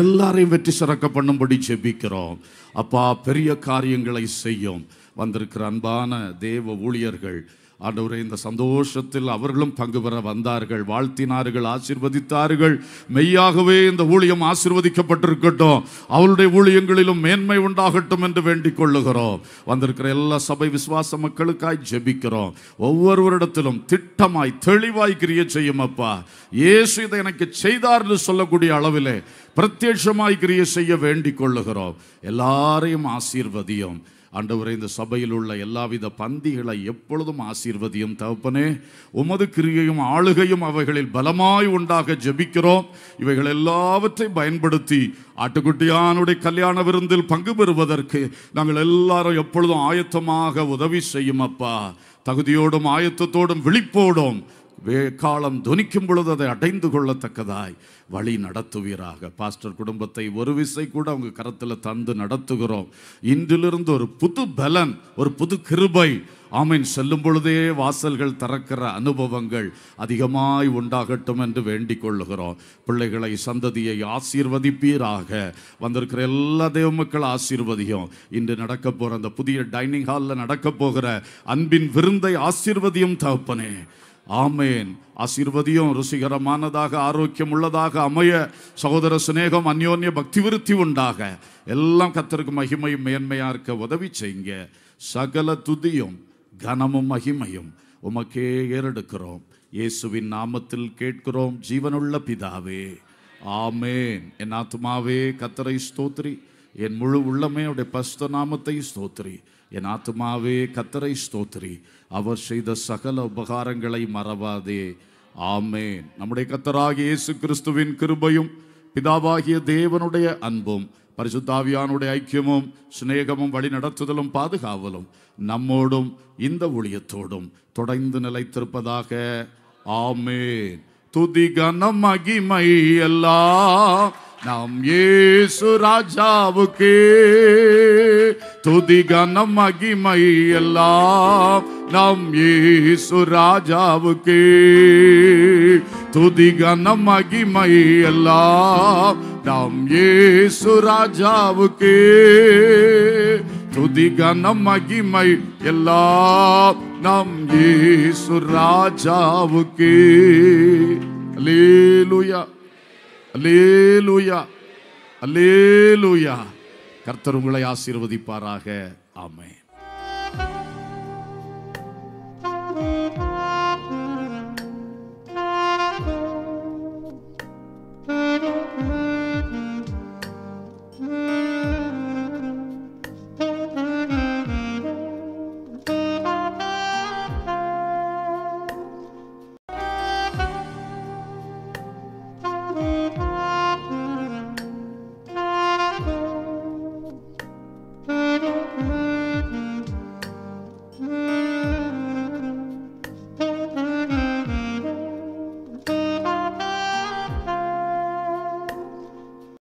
எல்லாரையும் வெற்றி சிறக்க பண்ணும்படி செபிக்கிறோம் அப்பா பெரிய காரியங்களை செய்யும் வந்திருக்கிற அன்பான தேவ ஊழியர்கள் ஆண்டவரே இந்த சந்தோஷத்தில் அவர்களும் பங்கு பெற வந்தார்கள் வாழ்த்தினார்கள் ஆசிர்வதித்தார்கள் மெய்யாகவே இந்த ஊழியம் ஆசிர்வதிக்கப்பட்டிருக்கட்டும் அவருடைய ஊழியங்களிலும் மேன்மை உண்டாகட்டும் என்று வேண்டிக் கொள்ளுகிறோம் வந்திருக்கிற எல்லா சபை விசுவாச மக்களுக்காய் ஜெபிக்கிறோம் ஒவ்வொருவரிடத்திலும் திட்டமாய் தெளிவாய் கிரிய செய்யும் அப்பா ஏசு இதை எனக்கு செய்தார்னு சொல்லக்கூடிய அளவிலே பிரத்யட்சமாய் கிரிய செய்ய வேண்டிக் கொள்ளுகிறோம் எல்லாரையும் ஆசீர்வதியும் ஆண்டவரை இந்த சபையில் உள்ள எல்லாவித பந்திகளை எப்பொழுதும் ஆசீர்வதியும் தகப்பனே உமது கிரியையும் ஆளுகையும் அவைகளில் பலமாய் உண்டாக ஜபிக்கிறோம் இவைகள் எல்லாவற்றையும் பயன்படுத்தி ஆட்டுக்குட்டியானுடைய கல்யாண விருந்தில் பங்கு பெறுவதற்கு நாங்கள் எல்லாரும் எப்பொழுதும் ஆயத்தமாக உதவி செய்யும் அப்பா தகுதியோடும் ஆயத்தத்தோடும் விழிப்போடும் காலம் துனிக்கும் பொழுது அதை அடைந்து கொள்ளத்தக்கதாய் வழி நடத்துவீராக பாஸ்டர் குடும்பத்தை ஒரு விசை கூட அவங்க கரத்தில் தந்து நடத்துகிறோம் இன்றிலிருந்து ஒரு புது பலன் ஒரு புது கிருபை ஆமீன் செல்லும் பொழுதே வாசல்கள் திறக்கிற அனுபவங்கள் அதிகமாய் உண்டாகட்டும் என்று வேண்டிக் கொள்ளுகிறோம் பிள்ளைகளை சந்ததியை ஆசீர்வதிப்பீராக வந்திருக்கிற எல்லா தெய்வ மக்கள் ஆசீர்வதியும் இன்று நடக்க போகிற அந்த புதிய டைனிங் ஹாலில் நடக்க போகிற அன்பின் விருந்தை ஆசீர்வதியும் தகப்பனே ஆமேன் ஆசீர்வதியும் ருசிகரமானதாக ஆரோக்கியம் உள்ளதாக அமைய சகோதர சிநேகம் அந்யோன்ய பக்தி விருத்தி உண்டாக எல்லாம் கத்தருக்கு மகிமையும் மேன்மையாக இருக்க உதவி செய்யுங்க சகல துதியும் கனமும் மகிமையும் உமக்கே ஏறெடுக்கிறோம் இயேசுவின் நாமத்தில் கேட்கிறோம் ஜீவனுள்ள பிதாவே ஆமேன் என் ஆத்மாவே கத்தரை ஸ்தோத்ரி என் முழு உள்ளமே அவருடைய பஸ்த நாமத்தை ஸ்தோத்ரி என் ஆத்மாவே கத்தரை ஸ்தோத்ரி அவர் செய்த சகல உபகாரங்களை மறவாதே ஆமேன் நம்முடைய கத்தராகிய இயேசு கிறிஸ்துவின் கிருபையும் பிதாவாகிய தேவனுடைய அன்பும் பரிசுத்தாவியானுடைய ஐக்கியமும் சிநேகமும் வழிநடத்துதலும் பாதுகாவலும் நம்மோடும் இந்த ஒளியத்தோடும் தொடர்ந்து நிலைத்திருப்பதாக ஆமேன் துதி கன மகிமை எல்லாம் நாம் ஏசு ராஜாவுக்கே துதி கன மகிமை எல்லாம் நாம் ஏசு ராஜாவுக்கே துதி கன மகிமை எல்லாம் நாம் ஏசு ராஜாவுக்கே துதி கனம் மகிமை எல்லாம் நம் ஈசு ராஜாவுக்கு அலேலுயா அலேலுயா அலேலுயா கர்த்தர் உங்களை ஆசீர்வதிப்பாராக ஆமை